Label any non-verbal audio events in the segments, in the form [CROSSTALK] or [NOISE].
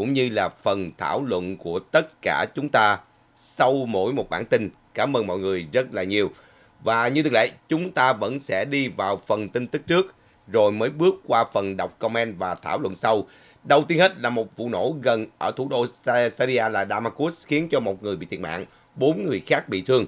cũng như là phần thảo luận của tất cả chúng ta sau mỗi một bản tin. Cảm ơn mọi người rất là nhiều. Và như thường lệ, chúng ta vẫn sẽ đi vào phần tin tức trước, rồi mới bước qua phần đọc comment và thảo luận sau. Đầu tiên hết là một vụ nổ gần ở thủ đô Syria là Damascus khiến cho một người bị thiệt mạng, bốn người khác bị thương.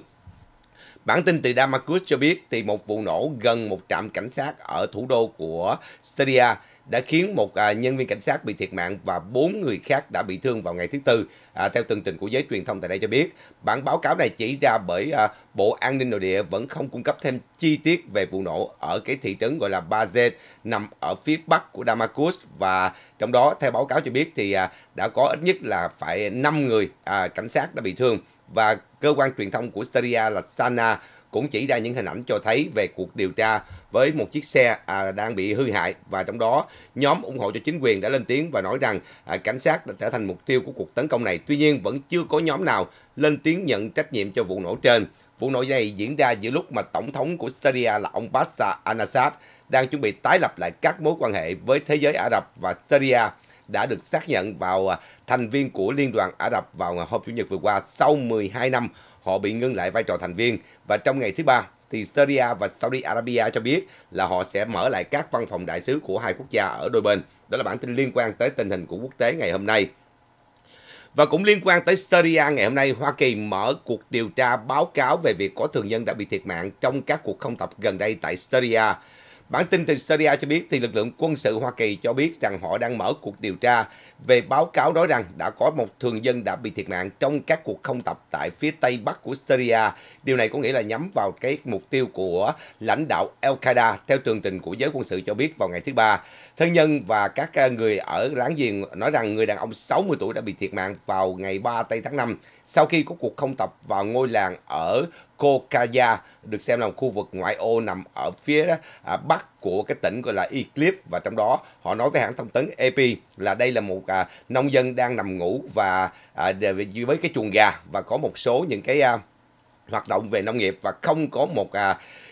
Bản tin từ Damascus cho biết thì một vụ nổ gần một trạm cảnh sát ở thủ đô của Syria đã khiến một à, nhân viên cảnh sát bị thiệt mạng và bốn người khác đã bị thương vào ngày thứ Tư, à, theo tường trình của giới truyền thông tại đây cho biết. Bản báo cáo này chỉ ra bởi à, Bộ An ninh Nội địa vẫn không cung cấp thêm chi tiết về vụ nổ ở cái thị trấn gọi là Bazet nằm ở phía bắc của Damascus và trong đó theo báo cáo cho biết thì đã có ít nhất là phải 5 người cảnh sát đã bị thương và Cơ quan truyền thông của Syria là Sana cũng chỉ ra những hình ảnh cho thấy về cuộc điều tra với một chiếc xe à, đang bị hư hại và trong đó nhóm ủng hộ cho chính quyền đã lên tiếng và nói rằng à, cảnh sát đã trở thành mục tiêu của cuộc tấn công này. Tuy nhiên vẫn chưa có nhóm nào lên tiếng nhận trách nhiệm cho vụ nổ trên. Vụ nổ này diễn ra giữa lúc mà tổng thống của Syria là ông Bashar al-Assad đang chuẩn bị tái lập lại các mối quan hệ với thế giới Ả Rập và Syria đã được xác nhận vào à, thành viên của Liên đoàn Ả Rập vào ngày hôm Chủ nhật vừa qua sau 12 năm họ bị ngưng lại vai trò thành viên và trong ngày thứ ba thì Syria và Saudi Arabia cho biết là họ sẽ mở lại các văn phòng đại sứ của hai quốc gia ở đôi bên. Đó là bản tin liên quan tới tình hình của quốc tế ngày hôm nay. Và cũng liên quan tới Syria ngày hôm nay, Hoa Kỳ mở cuộc điều tra báo cáo về việc có thường nhân đã bị thiệt mạng trong các cuộc không tập gần đây tại Syria. Bản tin từ Syria cho biết thì lực lượng quân sự Hoa Kỳ cho biết rằng họ đang mở cuộc điều tra về báo cáo nói rằng đã có một thường dân đã bị thiệt mạng trong các cuộc không tập tại phía tây bắc của Syria. Điều này có nghĩa là nhắm vào cái mục tiêu của lãnh đạo Al-Qaeda theo tường trình của giới quân sự cho biết vào ngày thứ ba. Thân nhân và các à, người ở láng giềng nói rằng người đàn ông 60 tuổi đã bị thiệt mạng vào ngày 3 tây tháng 5 sau khi có cuộc không tập vào ngôi làng ở Kokaya, được xem là một khu vực ngoại ô nằm ở phía à, bắc của cái tỉnh gọi là Idlib và trong đó họ nói với hãng thông tấn AP là đây là một à, nông dân đang nằm ngủ và với cái chuồng gà và có một số những cái hoạt động về nông nghiệp và không có một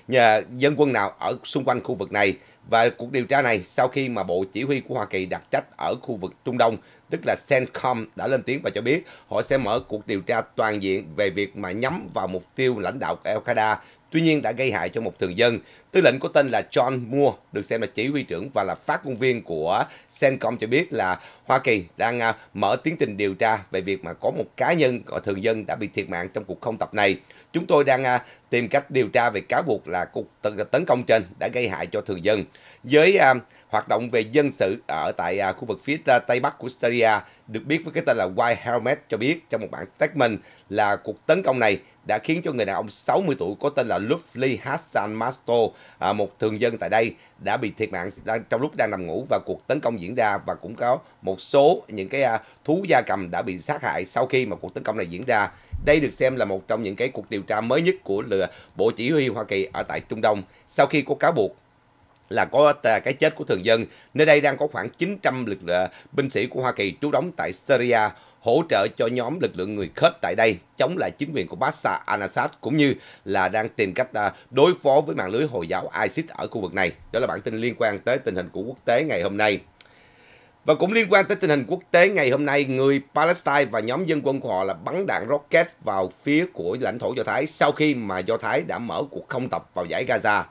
nhà dân quân nào ở xung quanh khu vực này và cuộc điều tra này sau khi mà Bộ Chỉ huy của Hoa Kỳ đặt trách ở khu vực Trung Đông, tức là CENTCOM đã lên tiếng và cho biết họ sẽ mở cuộc điều tra toàn diện về việc mà nhắm vào mục tiêu lãnh đạo Al-Qaeda tuy nhiên đã gây hại cho một thường dân. Tư lệnh có tên là John Moore, được xem là chỉ huy trưởng và là phát ngôn viên của CENTCOM cho biết là Hoa Kỳ đang à, mở tiến trình điều tra về việc mà có một cá nhân, gọi thường dân đã bị thiệt mạng trong cuộc không tập này. Chúng tôi đang à, tìm cách điều tra về cáo buộc là cuộc tấn công trên đã gây hại cho thường dân. Với à, hoạt động về dân sự ở tại à, khu vực phía Tây Bắc của Syria, được biết với cái tên là White Helmet cho biết trong một bản statement là cuộc tấn công này đã khiến cho người đàn ông 60 tuổi có tên là Lutfi Hassan Masto, à, một thường dân tại đây, đã bị thiệt mạng đang, trong lúc đang nằm ngủ và cuộc tấn công diễn ra và cũng có một số những cái à, thú gia cầm đã bị sát hại sau khi mà cuộc tấn công này diễn ra. Đây được xem là một trong những cái cuộc điều tra mới nhất của Bộ Chỉ huy Hoa Kỳ ở tại Trung Đông sau khi có cáo buộc là có cái chết của thường dân. Nơi đây đang có khoảng 900 lực lượng ờ, binh sĩ của Hoa Kỳ trú đóng tại Syria hỗ trợ cho nhóm lực lượng người Kurd tại đây chống lại chính quyền của Bashar al-Assad cũng như là đang tìm cách ờ, đối phó với mạng lưới Hồi giáo ISIS ở khu vực này. Đó là bản tin liên quan tới tình hình của quốc tế ngày hôm nay. Và cũng liên quan tới tình hình quốc tế ngày hôm nay, người Palestine và nhóm dân quân của họ là bắn đạn rocket vào phía của lãnh thổ Do Thái sau khi mà Do Thái đã mở cuộc không tập vào giải Gaza.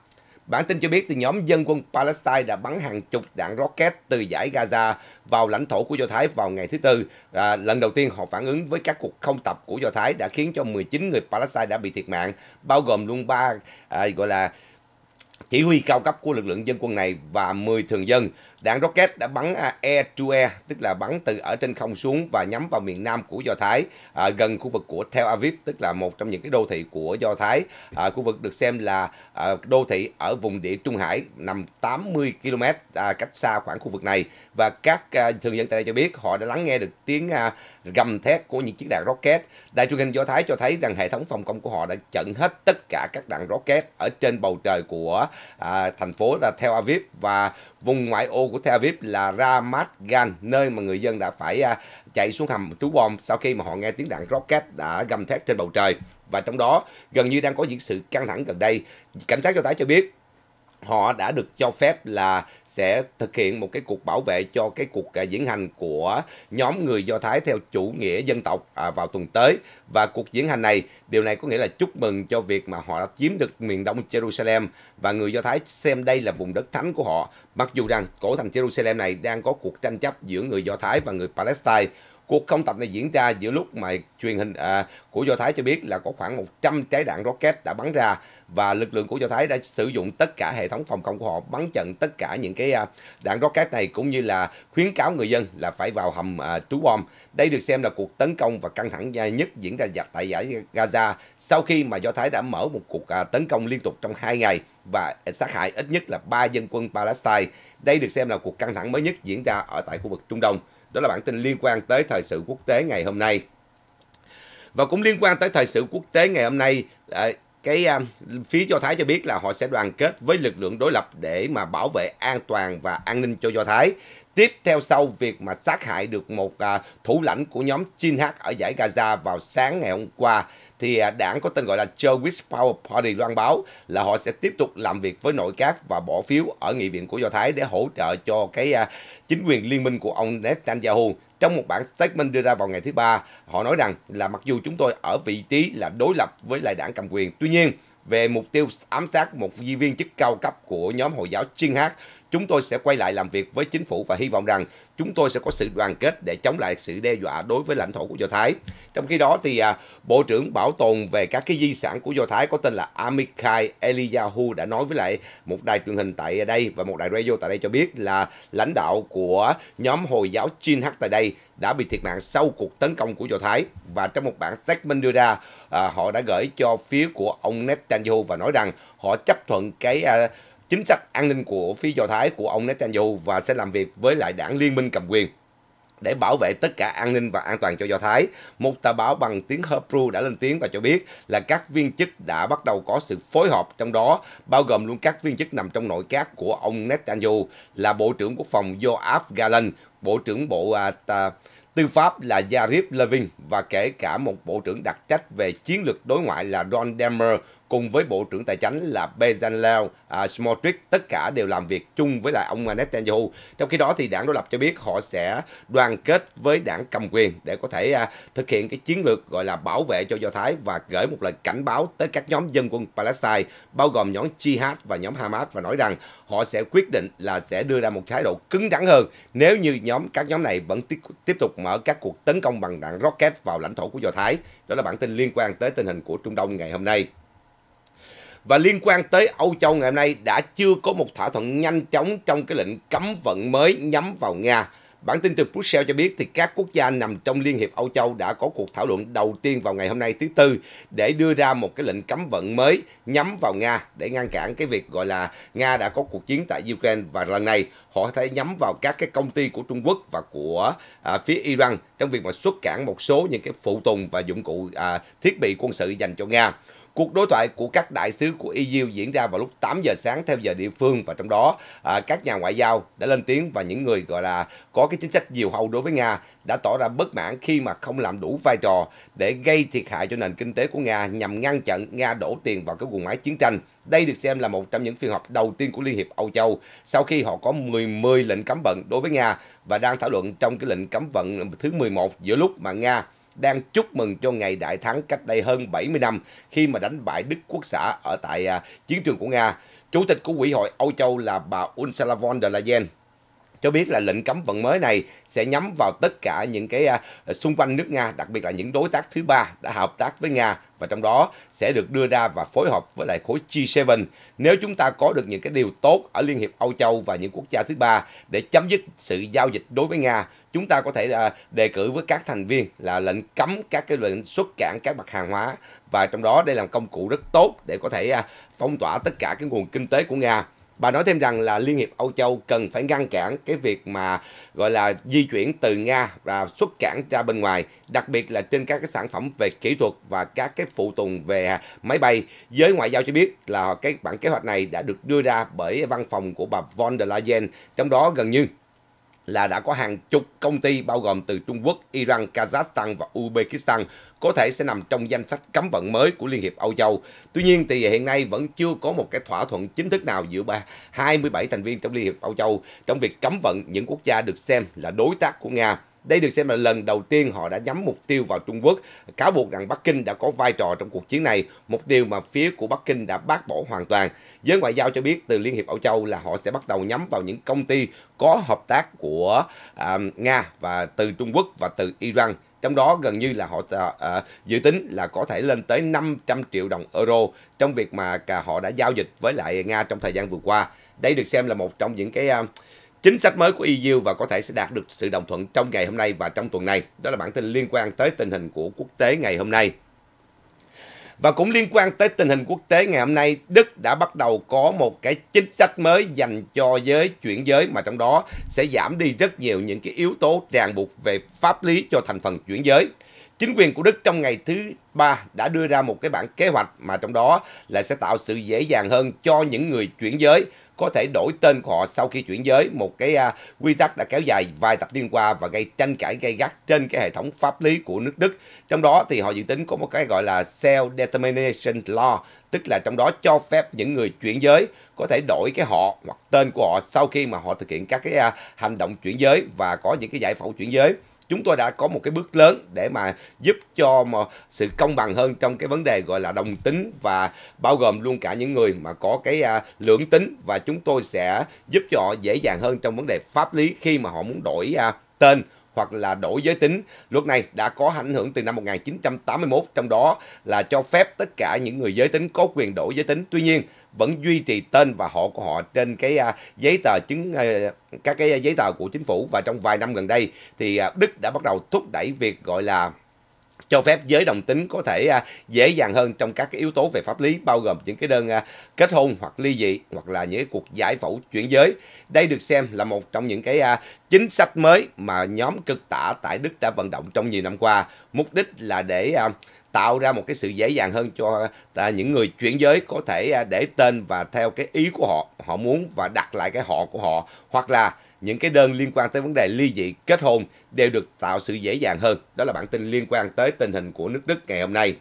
Bản tin cho biết thì nhóm dân quân Palestine đã bắn hàng chục đạn rocket từ giải Gaza vào lãnh thổ của Do Thái vào ngày thứ Tư. À, lần đầu tiên họ phản ứng với các cuộc không tập của Do Thái đã khiến cho 19 người Palestine đã bị thiệt mạng, bao gồm luôn ba à, gọi là chỉ huy cao cấp của lực lượng dân quân này và 10 thường dân. Đạn rocket đã bắn à, air to air, tức là bắn từ ở trên không xuống và nhắm vào miền nam của Do Thái, à, gần khu vực của Tel Aviv, tức là một trong những cái đô thị của Do Thái. À, khu vực được xem là à, đô thị ở vùng địa Trung Hải, nằm 80 km à, cách xa khoảng khu vực này. Và các à, thường dân tại đây cho biết họ đã lắng nghe được tiếng à, gầm thét của những chiếc đạn rocket. Đài truyền hình Do Thái cho thấy rằng hệ thống phòng công của họ đã chặn hết tất cả các đạn rocket ở trên bầu trời của à, thành phố là Tel Aviv và vùng ngoại ô của Tel Aviv là Ramat Gan, nơi mà người dân đã phải à, chạy xuống hầm trú bom sau khi mà họ nghe tiếng đạn rocket đã gầm thét trên bầu trời. Và trong đó gần như đang có những sự căng thẳng gần đây. Cảnh sát do Thái cho biết họ đã được cho phép là sẽ thực hiện một cái cuộc bảo vệ cho cái cuộc à, diễn hành của nhóm người Do Thái theo chủ nghĩa dân tộc à, vào tuần tới và cuộc diễn hành này điều này có nghĩa là chúc mừng cho việc mà họ đã chiếm được miền đông Jerusalem và người Do Thái xem đây là vùng đất thánh của họ mặc dù rằng cổ thành Jerusalem này đang có cuộc tranh chấp giữa người Do Thái và người Palestine Cuộc không tập này diễn ra giữa lúc mà truyền hình à, của Do Thái cho biết là có khoảng 100 trái đạn rocket đã bắn ra và lực lượng của Do Thái đã sử dụng tất cả hệ thống phòng không của họ bắn trận tất cả những cái à, đạn rocket này cũng như là khuyến cáo người dân là phải vào hầm à, trú bom. Đây được xem là cuộc tấn công và căng thẳng nhất diễn ra tại giải Gaza sau khi mà Do Thái đã mở một cuộc à, tấn công liên tục trong hai ngày và sát hại ít nhất là 3 dân quân Palestine. Đây được xem là cuộc căng thẳng mới nhất diễn ra ở tại khu vực Trung Đông. Đó là bản tin liên quan tới thời sự quốc tế ngày hôm nay. Và cũng liên quan tới thời sự quốc tế ngày hôm nay, à, cái à, phía Do Thái cho biết là họ sẽ đoàn kết với lực lượng đối lập để mà bảo vệ an toàn và an ninh cho Do Thái. Tiếp theo sau việc mà sát hại được một à, thủ lãnh của nhóm Chinhak ở giải Gaza vào sáng ngày hôm qua, thì à, đảng có tên gọi là Jewish Power Party loan báo là họ sẽ tiếp tục làm việc với nội các và bỏ phiếu ở nghị viện của Do Thái để hỗ trợ cho cái à, chính quyền liên minh của ông Netanyahu trong một bản statement đưa ra vào ngày thứ ba, họ nói rằng là mặc dù chúng tôi ở vị trí là đối lập với lại đảng cầm quyền, tuy nhiên về mục tiêu ám sát một di viên chức cao cấp của nhóm Hồi giáo Chin Hát Chúng tôi sẽ quay lại làm việc với chính phủ và hy vọng rằng chúng tôi sẽ có sự đoàn kết để chống lại sự đe dọa đối với lãnh thổ của Do Thái. Trong khi đó thì à, Bộ trưởng Bảo tồn về các cái di sản của Do Thái có tên là Amikai Eliyahu đã nói với lại một đài truyền hình tại đây và một đài radio tại đây cho biết là lãnh đạo của nhóm Hồi giáo Chin Hắc tại đây đã bị thiệt mạng sau cuộc tấn công của Do Thái và trong một bản statement đưa ra à, họ đã gửi cho phía của ông Netanyahu và nói rằng họ chấp thuận cái à, chính sách an ninh của phi Do Thái của ông Netanyahu và sẽ làm việc với lại đảng liên minh cầm quyền để bảo vệ tất cả an ninh và an toàn cho Do Thái. Một tờ báo bằng tiếng Hebrew đã lên tiếng và cho biết là các viên chức đã bắt đầu có sự phối hợp trong đó, bao gồm luôn các viên chức nằm trong nội các của ông Netanyahu là Bộ trưởng Quốc phòng Yoav Galan, Bộ trưởng Bộ uh, Tư pháp là Yarib Levin và kể cả một bộ trưởng đặc trách về chiến lược đối ngoại là Ron Demer cùng với bộ trưởng tài chính là Bezalel à, Smotrich tất cả đều làm việc chung với lại ông Netanyahu. Trong khi đó thì đảng đối lập cho biết họ sẽ đoàn kết với đảng cầm quyền để có thể à, thực hiện cái chiến lược gọi là bảo vệ cho Do Thái và gửi một lời cảnh báo tới các nhóm dân quân Palestine bao gồm nhóm Jihad và nhóm Hamas và nói rằng họ sẽ quyết định là sẽ đưa ra một thái độ cứng rắn hơn nếu như nhóm các nhóm này vẫn tiếp, tiếp tục mà mở các cuộc tấn công bằng đạn rocket vào lãnh thổ của Do Thái. Đó là bản tin liên quan tới tình hình của Trung Đông ngày hôm nay. Và liên quan tới Âu Châu ngày hôm nay đã chưa có một thỏa thuận nhanh chóng trong cái lệnh cấm vận mới nhắm vào Nga Bản tin từ Brussels cho biết thì các quốc gia nằm trong Liên hiệp Âu Châu đã có cuộc thảo luận đầu tiên vào ngày hôm nay thứ Tư để đưa ra một cái lệnh cấm vận mới nhắm vào Nga để ngăn cản cái việc gọi là Nga đã có cuộc chiến tại Ukraine và lần này họ có thể nhắm vào các cái công ty của Trung Quốc và của à, phía Iran trong việc mà xuất cản một số những cái phụ tùng và dụng cụ à, thiết bị quân sự dành cho Nga. Cuộc đối thoại của các đại sứ của EU diễn ra vào lúc 8 giờ sáng theo giờ địa phương và trong đó à, các nhà ngoại giao đã lên tiếng và những người gọi là có cái chính sách diều hâu đối với Nga đã tỏ ra bất mãn khi mà không làm đủ vai trò để gây thiệt hại cho nền kinh tế của Nga nhằm ngăn chặn Nga đổ tiền vào cái guồng máy chiến tranh. Đây được xem là một trong những phiên họp đầu tiên của Liên hiệp Âu Châu sau khi họ có 10, 10 lệnh cấm vận đối với Nga và đang thảo luận trong cái lệnh cấm vận thứ 11 giữa lúc mà Nga đang chúc mừng cho ngày đại thắng cách đây hơn 70 năm khi mà đánh bại Đức Quốc xã ở tại à, chiến trường của Nga. Chủ tịch của Quỹ hội Âu Châu là bà Ursula von der Leyen cho biết là lệnh cấm vận mới này sẽ nhắm vào tất cả những cái à, xung quanh nước Nga, đặc biệt là những đối tác thứ ba đã hợp tác với Nga và trong đó sẽ được đưa ra và phối hợp với lại khối G7 nếu chúng ta có được những cái điều tốt ở Liên hiệp Âu Châu và những quốc gia thứ ba để chấm dứt sự giao dịch đối với Nga chúng ta có thể à, đề cử với các thành viên là lệnh cấm các cái lệnh xuất cảng các mặt hàng hóa và trong đó đây là một công cụ rất tốt để có thể à, phong tỏa tất cả cái nguồn kinh tế của Nga Bà nói thêm rằng là Liên hiệp Âu Châu cần phải ngăn cản cái việc mà gọi là di chuyển từ Nga và xuất cảng ra bên ngoài, đặc biệt là trên các cái sản phẩm về kỹ thuật và các cái phụ tùng về máy bay. Giới ngoại giao cho biết là cái bản kế hoạch này đã được đưa ra bởi văn phòng của bà von der Leyen, trong đó gần như là đã có hàng chục công ty bao gồm từ Trung Quốc, Iran, Kazakhstan và Uzbekistan có thể sẽ nằm trong danh sách cấm vận mới của Liên hiệp Âu Châu. Tuy nhiên thì hiện nay vẫn chưa có một cái thỏa thuận chính thức nào giữa 27 thành viên trong Liên hiệp Âu Châu trong việc cấm vận những quốc gia được xem là đối tác của Nga đây được xem là lần đầu tiên họ đã nhắm mục tiêu vào Trung Quốc, cáo buộc rằng Bắc Kinh đã có vai trò trong cuộc chiến này, một điều mà phía của Bắc Kinh đã bác bỏ hoàn toàn. Giới ngoại giao cho biết từ Liên hiệp Âu Châu là họ sẽ bắt đầu nhắm vào những công ty có hợp tác của à, Nga và từ Trung Quốc và từ Iran trong đó gần như là họ uh, dự tính là có thể lên tới 500 triệu đồng euro trong việc mà cả họ đã giao dịch với lại Nga trong thời gian vừa qua. Đây được xem là một trong những cái uh, chính sách mới của EU và có thể sẽ đạt được sự đồng thuận trong ngày hôm nay và trong tuần này. Đó là bản tin liên quan tới tình hình của quốc tế ngày hôm nay. Và cũng liên quan tới tình hình quốc tế ngày hôm nay, Đức đã bắt đầu có một cái chính sách mới dành cho giới chuyển giới mà trong đó sẽ giảm đi rất nhiều những cái yếu tố ràng buộc về pháp lý cho thành phần chuyển giới. Chính quyền của Đức trong ngày thứ ba đã đưa ra một cái bản kế hoạch mà trong đó là sẽ tạo sự dễ dàng hơn cho những người chuyển giới có thể đổi tên của họ sau khi chuyển giới một cái uh, quy tắc đã kéo dài vài thập niên qua và gây tranh cãi gây gắt trên cái hệ thống pháp lý của nước Đức. Trong đó thì họ dự tính có một cái gọi là self determination law, tức là trong đó cho phép những người chuyển giới có thể đổi cái họ hoặc tên của họ sau khi mà họ thực hiện các cái uh, hành động chuyển giới và có những cái giải phẫu chuyển giới chúng tôi đã có một cái bước lớn để mà giúp cho mà sự công bằng hơn trong cái vấn đề gọi là đồng tính và bao gồm luôn cả những người mà có cái à, lưỡng tính và chúng tôi sẽ giúp cho họ dễ dàng hơn trong vấn đề pháp lý khi mà họ muốn đổi à, tên hoặc là đổi giới tính. Luật này đã có ảnh hưởng từ năm 1981, trong đó là cho phép tất cả những người giới tính có quyền đổi giới tính. Tuy nhiên, vẫn duy trì tên và họ của họ trên cái à, giấy tờ chứng à, các cái giấy tờ của chính phủ và trong vài năm gần đây thì à, Đức đã bắt đầu thúc đẩy việc gọi là cho phép giới đồng tính có thể dễ dàng hơn trong các cái yếu tố về pháp lý bao gồm những cái đơn kết hôn hoặc ly dị hoặc là những cuộc giải phẫu chuyển giới. Đây được xem là một trong những cái chính sách mới mà nhóm cực tả tại Đức đã vận động trong nhiều năm qua. Mục đích là để tạo ra một cái sự dễ dàng hơn cho à, những người chuyển giới có thể à, để tên và theo cái ý của họ họ muốn và đặt lại cái họ của họ hoặc là những cái đơn liên quan tới vấn đề ly dị kết hôn đều được tạo sự dễ dàng hơn đó là bản tin liên quan tới tình hình của nước Đức ngày hôm nay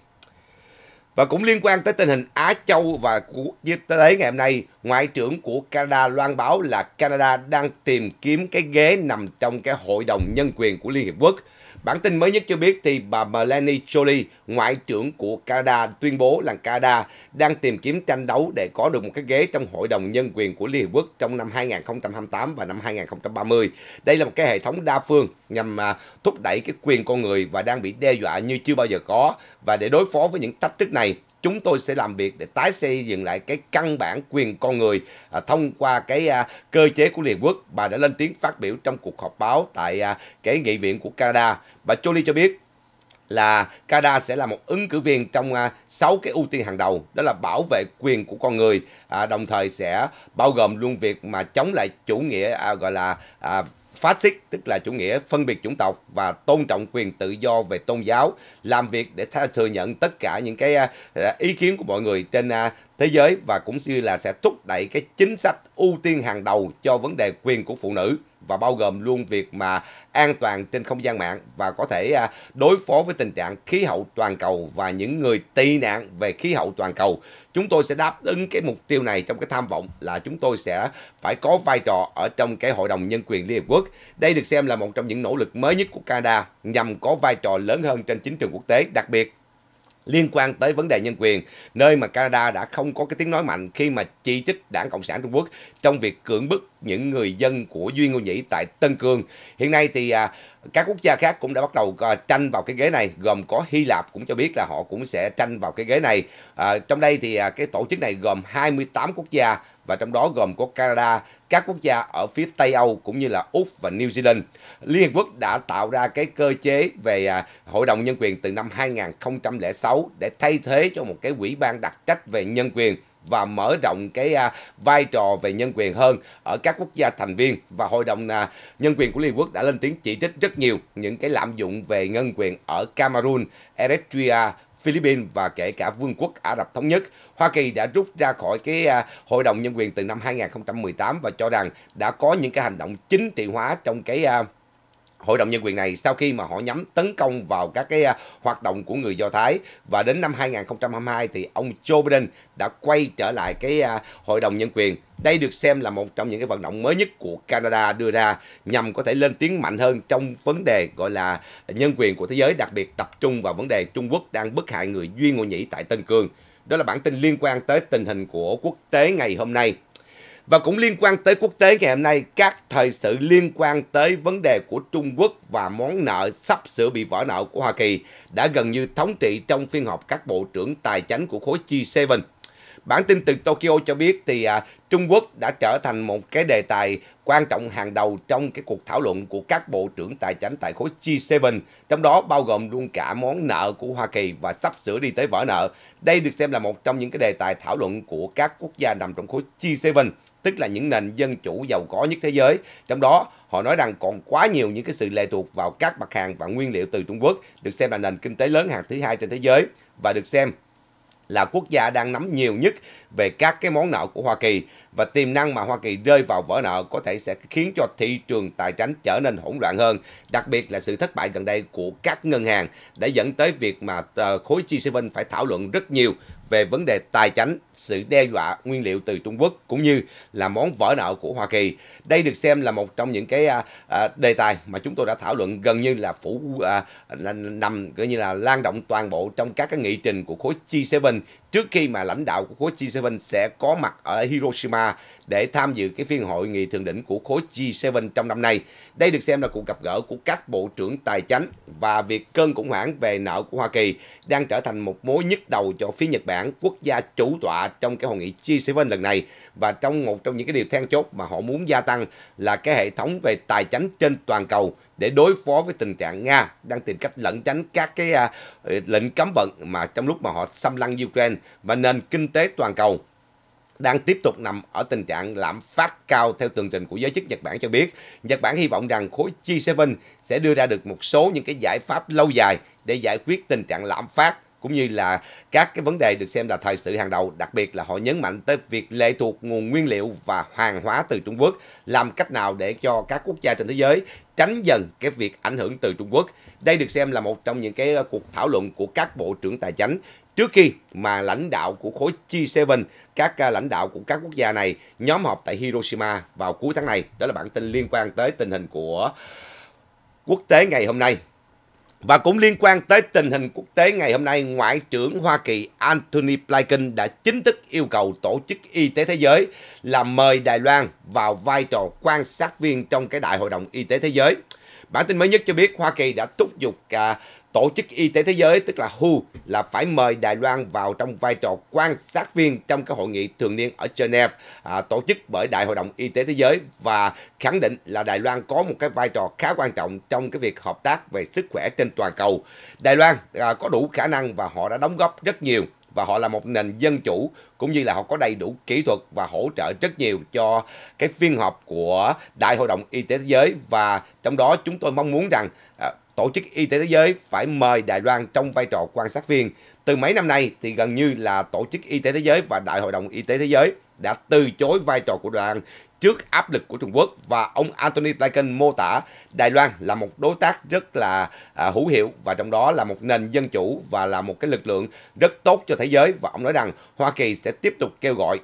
và cũng liên quan tới tình hình Á Châu và quốc tế ngày hôm nay, Ngoại trưởng của Canada loan báo là Canada đang tìm kiếm cái ghế nằm trong cái hội đồng nhân quyền của Liên Hiệp Quốc. Bản tin mới nhất cho biết thì bà Melanie Jolie, ngoại trưởng của Canada, tuyên bố là Canada đang tìm kiếm tranh đấu để có được một cái ghế trong Hội đồng Nhân quyền của Liên Hợp Quốc trong năm 2028 và năm 2030. Đây là một cái hệ thống đa phương nhằm à, thúc đẩy cái quyền con người và đang bị đe dọa như chưa bao giờ có. Và để đối phó với những thách thức này, chúng tôi sẽ làm việc để tái xây dựng lại cái căn bản quyền con người à, thông qua cái à, cơ chế của Liên Quốc. Bà đã lên tiếng phát biểu trong cuộc họp báo tại à, cái nghị viện của Canada. Bà Jolie cho biết là Canada sẽ là một ứng cử viên trong à, 6 cái ưu tiên hàng đầu đó là bảo vệ quyền của con người à, đồng thời sẽ bao gồm luôn việc mà chống lại chủ nghĩa à, gọi là à, phát xít tức là chủ nghĩa phân biệt chủng tộc và tôn trọng quyền tự do về tôn giáo làm việc để thừa nhận tất cả những cái à, à, ý kiến của mọi người trên à, thế giới và cũng như là sẽ thúc đẩy cái chính sách ưu tiên hàng đầu cho vấn đề quyền của phụ nữ và bao gồm luôn việc mà an toàn trên không gian mạng và có thể à, đối phó với tình trạng khí hậu toàn cầu và những người tị nạn về khí hậu toàn cầu. Chúng tôi sẽ đáp ứng cái mục tiêu này trong cái tham vọng là chúng tôi sẽ phải có vai trò ở trong cái Hội đồng Nhân quyền Liên Hợp Quốc. Đây được xem là một trong những nỗ lực mới nhất của Canada nhằm có vai trò lớn hơn trên chính trường quốc tế, đặc biệt liên quan tới vấn đề nhân quyền, nơi mà Canada đã không có cái tiếng nói mạnh khi mà chỉ trích đảng Cộng sản Trung Quốc trong việc cưỡng bức những người dân của Duy Ngô Nhĩ tại Tân Cương. Hiện nay thì à, các quốc gia khác cũng đã bắt đầu à, tranh vào cái ghế này, gồm có Hy Lạp cũng cho biết là họ cũng sẽ tranh vào cái ghế này. À, trong đây thì à, cái tổ chức này gồm 28 quốc gia và trong đó gồm có Canada, các quốc gia ở phía Tây Âu cũng như là Úc và New Zealand. Liên Hợp Quốc đã tạo ra cái cơ chế về à, Hội đồng Nhân quyền từ năm 2006 để thay thế cho một cái quỹ ban đặc trách về nhân quyền và mở rộng cái à, vai trò về nhân quyền hơn ở các quốc gia thành viên và hội đồng à, nhân quyền của Liên Hợp Quốc đã lên tiếng chỉ trích rất nhiều những cái lạm dụng về nhân quyền ở Cameroon, Eritrea Philippines và kể cả Vương quốc Ả Rập Thống Nhất. Hoa Kỳ đã rút ra khỏi cái à, Hội đồng Nhân quyền từ năm 2018 và cho rằng đã có những cái hành động chính trị hóa trong cái à, Hội đồng Nhân quyền này sau khi mà họ nhắm tấn công vào các cái à, hoạt động của người Do Thái và đến năm 2022 thì ông Joe Biden đã quay trở lại cái à, Hội đồng Nhân quyền. Đây được xem là một trong những cái vận động mới nhất của Canada đưa ra nhằm có thể lên tiếng mạnh hơn trong vấn đề gọi là nhân quyền của thế giới, đặc biệt tập trung vào vấn đề Trung Quốc đang bức hại người Duy Ngô Nhĩ tại Tân Cương. Đó là bản tin liên quan tới tình hình của quốc tế ngày hôm nay. Và cũng liên quan tới quốc tế ngày hôm nay, các thời sự liên quan tới vấn đề của Trung Quốc và món nợ sắp sửa bị vỡ nợ của Hoa Kỳ đã gần như thống trị trong phiên họp các bộ trưởng tài chính của khối G7. Bản tin từ Tokyo cho biết thì à, Trung Quốc đã trở thành một cái đề tài quan trọng hàng đầu trong cái cuộc thảo luận của các bộ trưởng tài chính tại khối G7, trong đó bao gồm luôn cả món nợ của Hoa Kỳ và sắp sửa đi tới vỡ nợ. Đây được xem là một trong những cái đề tài thảo luận của các quốc gia nằm trong khối G7 tức là những nền dân chủ giàu có nhất thế giới. Trong đó, họ nói rằng còn quá nhiều những cái sự lệ thuộc vào các mặt hàng và nguyên liệu từ Trung Quốc, được xem là nền kinh tế lớn hàng thứ hai trên thế giới và được xem là quốc gia đang nắm nhiều nhất về các cái món nợ của Hoa Kỳ và tiềm năng mà Hoa Kỳ rơi vào vỡ nợ có thể sẽ khiến cho thị trường tài chính trở nên hỗn loạn hơn, đặc biệt là sự thất bại gần đây của các ngân hàng đã dẫn tới việc mà ờ, khối G7 phải thảo luận rất nhiều về vấn đề tài chính sự đe dọa nguyên liệu từ Trung Quốc cũng như là món vỡ nợ của Hoa Kỳ. Đây được xem là một trong những cái à, à, đề tài mà chúng tôi đã thảo luận gần như là phủ à, nằm gần như là lan động toàn bộ trong các cái nghị trình của khối G7 trước khi mà lãnh đạo của khối G7 sẽ có mặt ở Hiroshima để tham dự cái phiên hội nghị thượng đỉnh của khối G7 trong năm nay. Đây được xem là cuộc gặp gỡ của các bộ trưởng tài chính và việc cơn khủng hoảng về nợ của Hoa Kỳ đang trở thành một mối nhức đầu cho phía Nhật Bản, quốc gia chủ tọa trong cái hội nghị G7 lần này và trong một trong những cái điều then chốt mà họ muốn gia tăng là cái hệ thống về tài chính trên toàn cầu để đối phó với tình trạng Nga đang tìm cách lẩn tránh các cái à, lệnh cấm vận mà trong lúc mà họ xâm lăng Ukraine và nền kinh tế toàn cầu đang tiếp tục nằm ở tình trạng lạm phát cao theo tường trình của giới chức Nhật Bản cho biết. Nhật Bản hy vọng rằng khối G7 sẽ đưa ra được một số những cái giải pháp lâu dài để giải quyết tình trạng lạm phát cũng như là các cái vấn đề được xem là thời sự hàng đầu, đặc biệt là họ nhấn mạnh tới việc lệ thuộc nguồn nguyên liệu và hàng hóa từ Trung Quốc, làm cách nào để cho các quốc gia trên thế giới tránh dần cái việc ảnh hưởng từ Trung Quốc. Đây được xem là một trong những cái ờ, cuộc thảo luận của các bộ trưởng tài chính trước khi mà lãnh đạo của khối G7, các ờ, lãnh đạo của các quốc gia này nhóm họp tại Hiroshima vào cuối tháng này. Đó là bản tin liên quan tới tình hình của quốc tế ngày hôm nay. Và cũng liên quan tới tình hình quốc tế ngày hôm nay, Ngoại trưởng Hoa Kỳ anthony Blinken đã chính thức yêu cầu Tổ chức Y tế Thế giới là mời Đài Loan vào vai trò quan sát viên trong cái Đại hội đồng Y tế Thế giới. Bản tin mới nhất cho biết Hoa Kỳ đã thúc giục cả Tổ chức Y tế Thế giới tức là WHO là phải mời Đài Loan vào trong vai trò quan sát viên trong các hội nghị thường niên ở Geneva à, tổ chức bởi Đại hội đồng Y tế Thế giới và khẳng định là Đài Loan có một cái vai trò khá quan trọng trong cái việc hợp tác về sức khỏe trên toàn cầu. Đài Loan à, có đủ khả năng và họ đã đóng góp rất nhiều và họ là một nền dân chủ cũng như là họ có đầy đủ kỹ thuật và hỗ trợ rất nhiều cho cái phiên họp của Đại hội đồng Y tế Thế giới và trong đó chúng tôi mong muốn rằng Tổ chức Y tế Thế giới phải mời Đài Loan trong vai trò quan sát viên. Từ mấy năm nay thì gần như là Tổ chức Y tế Thế giới và Đại hội đồng Y tế Thế giới đã từ chối vai trò của đoàn trước áp lực của Trung Quốc và ông Anthony Blinken mô tả Đài Loan là một đối tác rất là à, hữu hiệu và trong đó là một nền dân chủ và là một cái lực lượng rất tốt cho thế giới và ông nói rằng Hoa Kỳ sẽ tiếp tục kêu gọi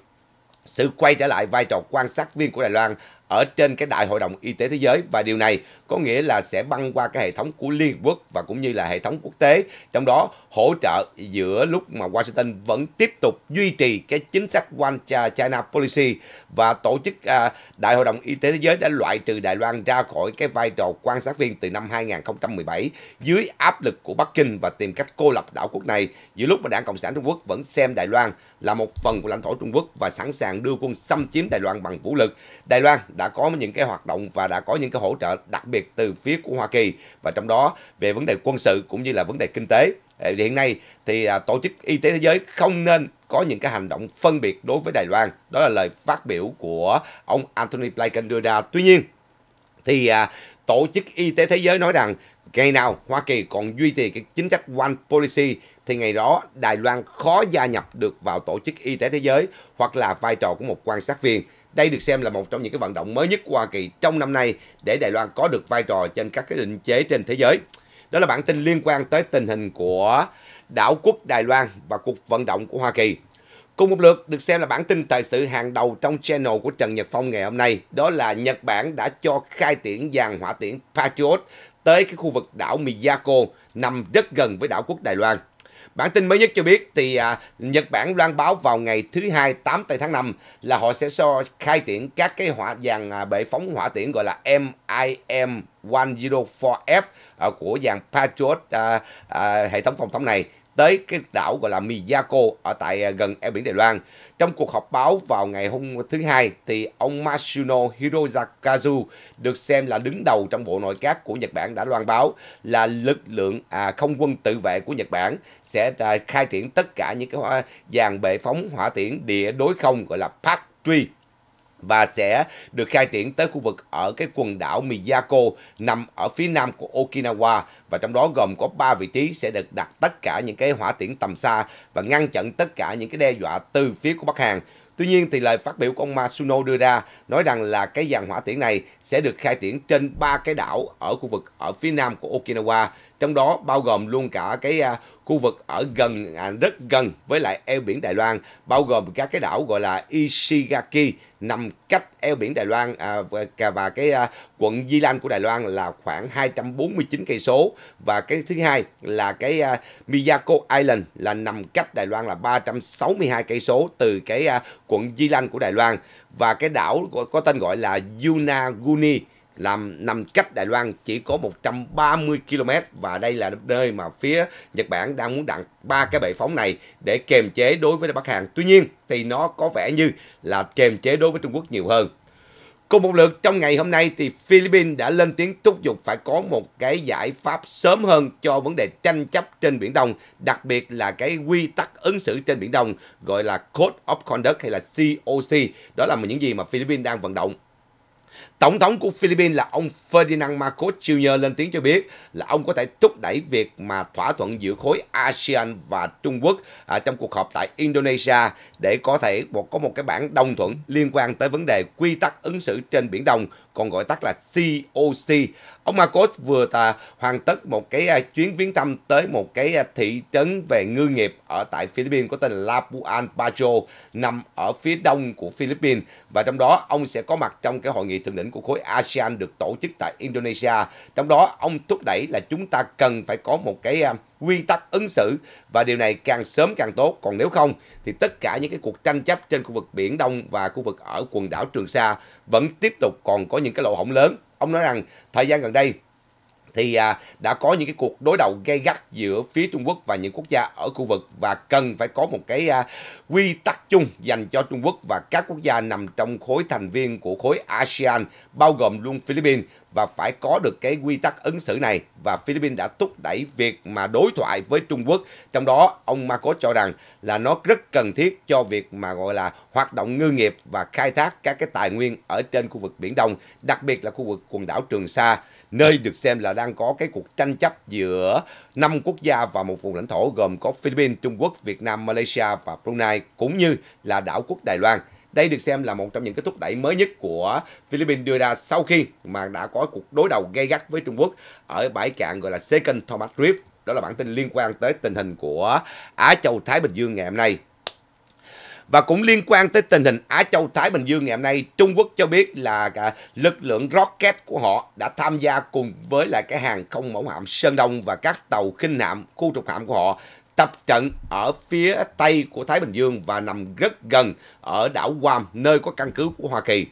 sự quay trở lại vai trò quan sát viên của Đài Loan ở trên cái Đại hội đồng Y tế Thế giới và điều này có nghĩa là sẽ băng qua cái hệ thống của Liên Hợp Quốc và cũng như là hệ thống quốc tế trong đó hỗ trợ giữa lúc mà Washington vẫn tiếp tục duy trì cái chính sách One China Policy và tổ chức à, Đại hội đồng Y tế Thế giới đã loại trừ Đài Loan ra khỏi cái vai trò quan sát viên từ năm 2017 dưới áp lực của Bắc Kinh và tìm cách cô lập đảo quốc này giữa lúc mà Đảng Cộng sản Trung Quốc vẫn xem Đài Loan là một phần của lãnh thổ Trung Quốc và sẵn sàng đưa quân xâm chiếm Đài Loan bằng vũ lực. Đài Loan đã có những cái hoạt động và đã có những cái hỗ trợ đặc biệt biệt từ phía của Hoa Kỳ và trong đó về vấn đề quân sự cũng như là vấn đề kinh tế. Hiện nay thì à, Tổ chức Y tế Thế giới không nên có những cái hành động phân biệt đối với Đài Loan. Đó là lời phát biểu của ông Anthony Blinken đưa ra. Tuy nhiên thì à, Tổ chức Y tế Thế giới nói rằng ngày nào Hoa Kỳ còn duy trì cái chính sách One Policy thì ngày đó Đài Loan khó gia nhập được vào Tổ chức Y tế Thế giới hoặc là vai trò của một quan sát viên. Đây được xem là một trong những cái vận động mới nhất của Hoa Kỳ trong năm nay để Đài Loan có được vai trò trên các cái định chế trên thế giới. Đó là bản tin liên quan tới tình hình của đảo quốc Đài Loan và cuộc vận động của Hoa Kỳ. Cùng một lượt được xem là bản tin thời sự hàng đầu trong channel của Trần Nhật Phong ngày hôm nay, đó là Nhật Bản đã cho khai triển dàn hỏa tiễn Patriot tới cái khu vực đảo Miyako nằm rất gần với đảo quốc Đài Loan. Bản tin mới nhất cho biết thì à, Nhật Bản loan báo vào ngày thứ hai 8 tây tháng 5 là họ sẽ so khai triển các cái hỏa dàn à, bệ phóng hỏa tiễn gọi là MIM 104F à, của dàn Patriot à, à, hệ thống phòng thống này tới cái đảo gọi là Miyako ở tại à, gần eo biển Đài Loan. Trong cuộc họp báo vào ngày hôm thứ Hai, thì ông Masuno Hirozakazu được xem là đứng đầu trong bộ nội các của Nhật Bản đã loan báo là lực lượng à, không quân tự vệ của Nhật Bản sẽ à, khai triển tất cả những cái dàn bệ phóng hỏa tiễn địa đối không gọi là PAC-3 và sẽ được khai triển tới khu vực ở cái quần đảo Miyako nằm ở phía nam của Okinawa và trong đó gồm có 3 vị trí sẽ được đặt tất cả những cái hỏa tiễn tầm xa và ngăn chặn tất cả những cái đe dọa từ phía của Bắc Hàn. Tuy nhiên thì lời phát biểu của ông Masuno đưa ra nói rằng là cái dàn hỏa tiễn này sẽ được khai triển trên ba cái đảo ở khu vực ở phía nam của Okinawa trong đó bao gồm luôn cả cái à, khu vực ở gần à, rất gần với lại eo biển Đài Loan, bao gồm các cái đảo gọi là Ishigaki nằm cách eo biển Đài Loan à, và, cái quận Di Lan của Đài Loan là khoảng 249 cây số và cái thứ hai là cái Miyako Island là nằm cách Đài Loan là 362 cây số từ cái quận Di Lan của Đài Loan và cái đảo có, tên gọi là Yunaguni làm nằm cách Đài Loan chỉ có 130 km và đây là nơi mà phía Nhật Bản đang muốn đặt ba cái bệ phóng này để kiềm chế đối với Bắc Hàn. Tuy nhiên thì nó có vẻ như là kiềm chế đối với Trung Quốc nhiều hơn. Cùng một lượt trong ngày hôm nay thì Philippines đã lên tiếng thúc giục phải có một cái giải pháp sớm hơn cho vấn đề tranh chấp trên Biển Đông, đặc biệt là cái quy tắc ứng xử trên Biển Đông gọi là Code of Conduct hay là COC. Đó là những gì mà Philippines đang vận động. Tổng thống của Philippines là ông Ferdinand Marcos Jr. lên tiếng cho biết là ông có thể thúc đẩy việc mà thỏa thuận giữa khối ASEAN và Trung Quốc à, trong cuộc họp tại Indonesia để có thể một, có một cái bản đồng thuận liên quan tới vấn đề quy tắc ứng xử trên Biển Đông còn gọi tắt là COC. Ông Marcos vừa ta hoàn tất một cái à, chuyến viếng thăm tới một cái à, thị trấn về ngư nghiệp ở tại Philippines có tên là Labuan Bajo nằm ở phía đông của Philippines và trong đó ông sẽ có mặt trong cái hội nghị thượng đỉnh của khối ASEAN được tổ chức tại Indonesia. Trong đó ông thúc đẩy là chúng ta cần phải có một cái à, quy tắc ứng xử và điều này càng sớm càng tốt. Còn nếu không thì tất cả những cái cuộc tranh chấp trên khu vực Biển Đông và khu vực ở quần đảo Trường Sa vẫn tiếp tục còn có những cái lỗ hổng lớn. Ông nói rằng thời gian gần đây thì à, đã có những cái cuộc đối đầu gay gắt giữa phía Trung Quốc và những quốc gia ở khu vực và cần phải có một cái à, quy tắc chung dành cho Trung Quốc và các quốc gia nằm trong khối thành viên của khối ASEAN bao gồm luôn Philippines và phải có được cái quy tắc ứng xử này và Philippines đã thúc đẩy việc mà đối thoại với Trung Quốc. Trong đó, ông Marcos cho rằng là nó rất cần thiết cho việc mà gọi là hoạt động ngư nghiệp và khai thác các cái tài nguyên ở trên khu vực Biển Đông, đặc biệt là khu vực quần đảo Trường Sa nơi được xem là đang có cái cuộc tranh chấp giữa năm quốc gia và một vùng lãnh thổ gồm có Philippines, Trung Quốc, Việt Nam, Malaysia và Brunei cũng như là đảo quốc Đài Loan. Đây được xem là một trong những cái thúc đẩy mới nhất của Philippines đưa ra sau khi mà đã có cuộc đối đầu gay gắt với Trung Quốc ở bãi cạn gọi là Second Thomas Reef. Đó là bản tin liên quan tới tình hình của Á Châu Thái Bình Dương ngày hôm nay. Và cũng liên quan tới tình hình Á Châu Thái Bình Dương ngày hôm nay, Trung Quốc cho biết là cả lực lượng rocket của họ đã tham gia cùng với lại cái hàng không mẫu hạm Sơn Đông và các tàu khinh hạm, khu trục hạm của họ tập trận ở phía tây của Thái Bình Dương và nằm rất gần ở đảo Guam, nơi có căn cứ của Hoa Kỳ.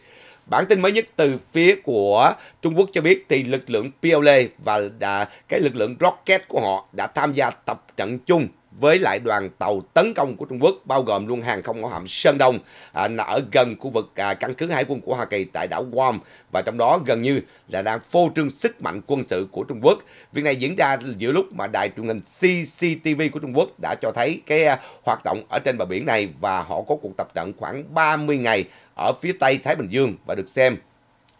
Bản tin mới nhất từ phía của Trung Quốc cho biết thì lực lượng PLA và đã, cái lực lượng Rocket của họ đã tham gia tập trận chung với lại đoàn tàu tấn công của Trung Quốc bao gồm luôn hàng không mẫu hạm Sơn Đông à, ở gần khu vực à, căn cứ hải quân của Hoa Kỳ tại đảo Guam và trong đó gần như là đang phô trương sức mạnh quân sự của Trung Quốc. Việc này diễn ra giữa lúc mà đài truyền hình CCTV của Trung Quốc đã cho thấy cái à, hoạt động ở trên bờ biển này và họ có cuộc tập trận khoảng 30 ngày ở phía Tây Thái Bình Dương và được xem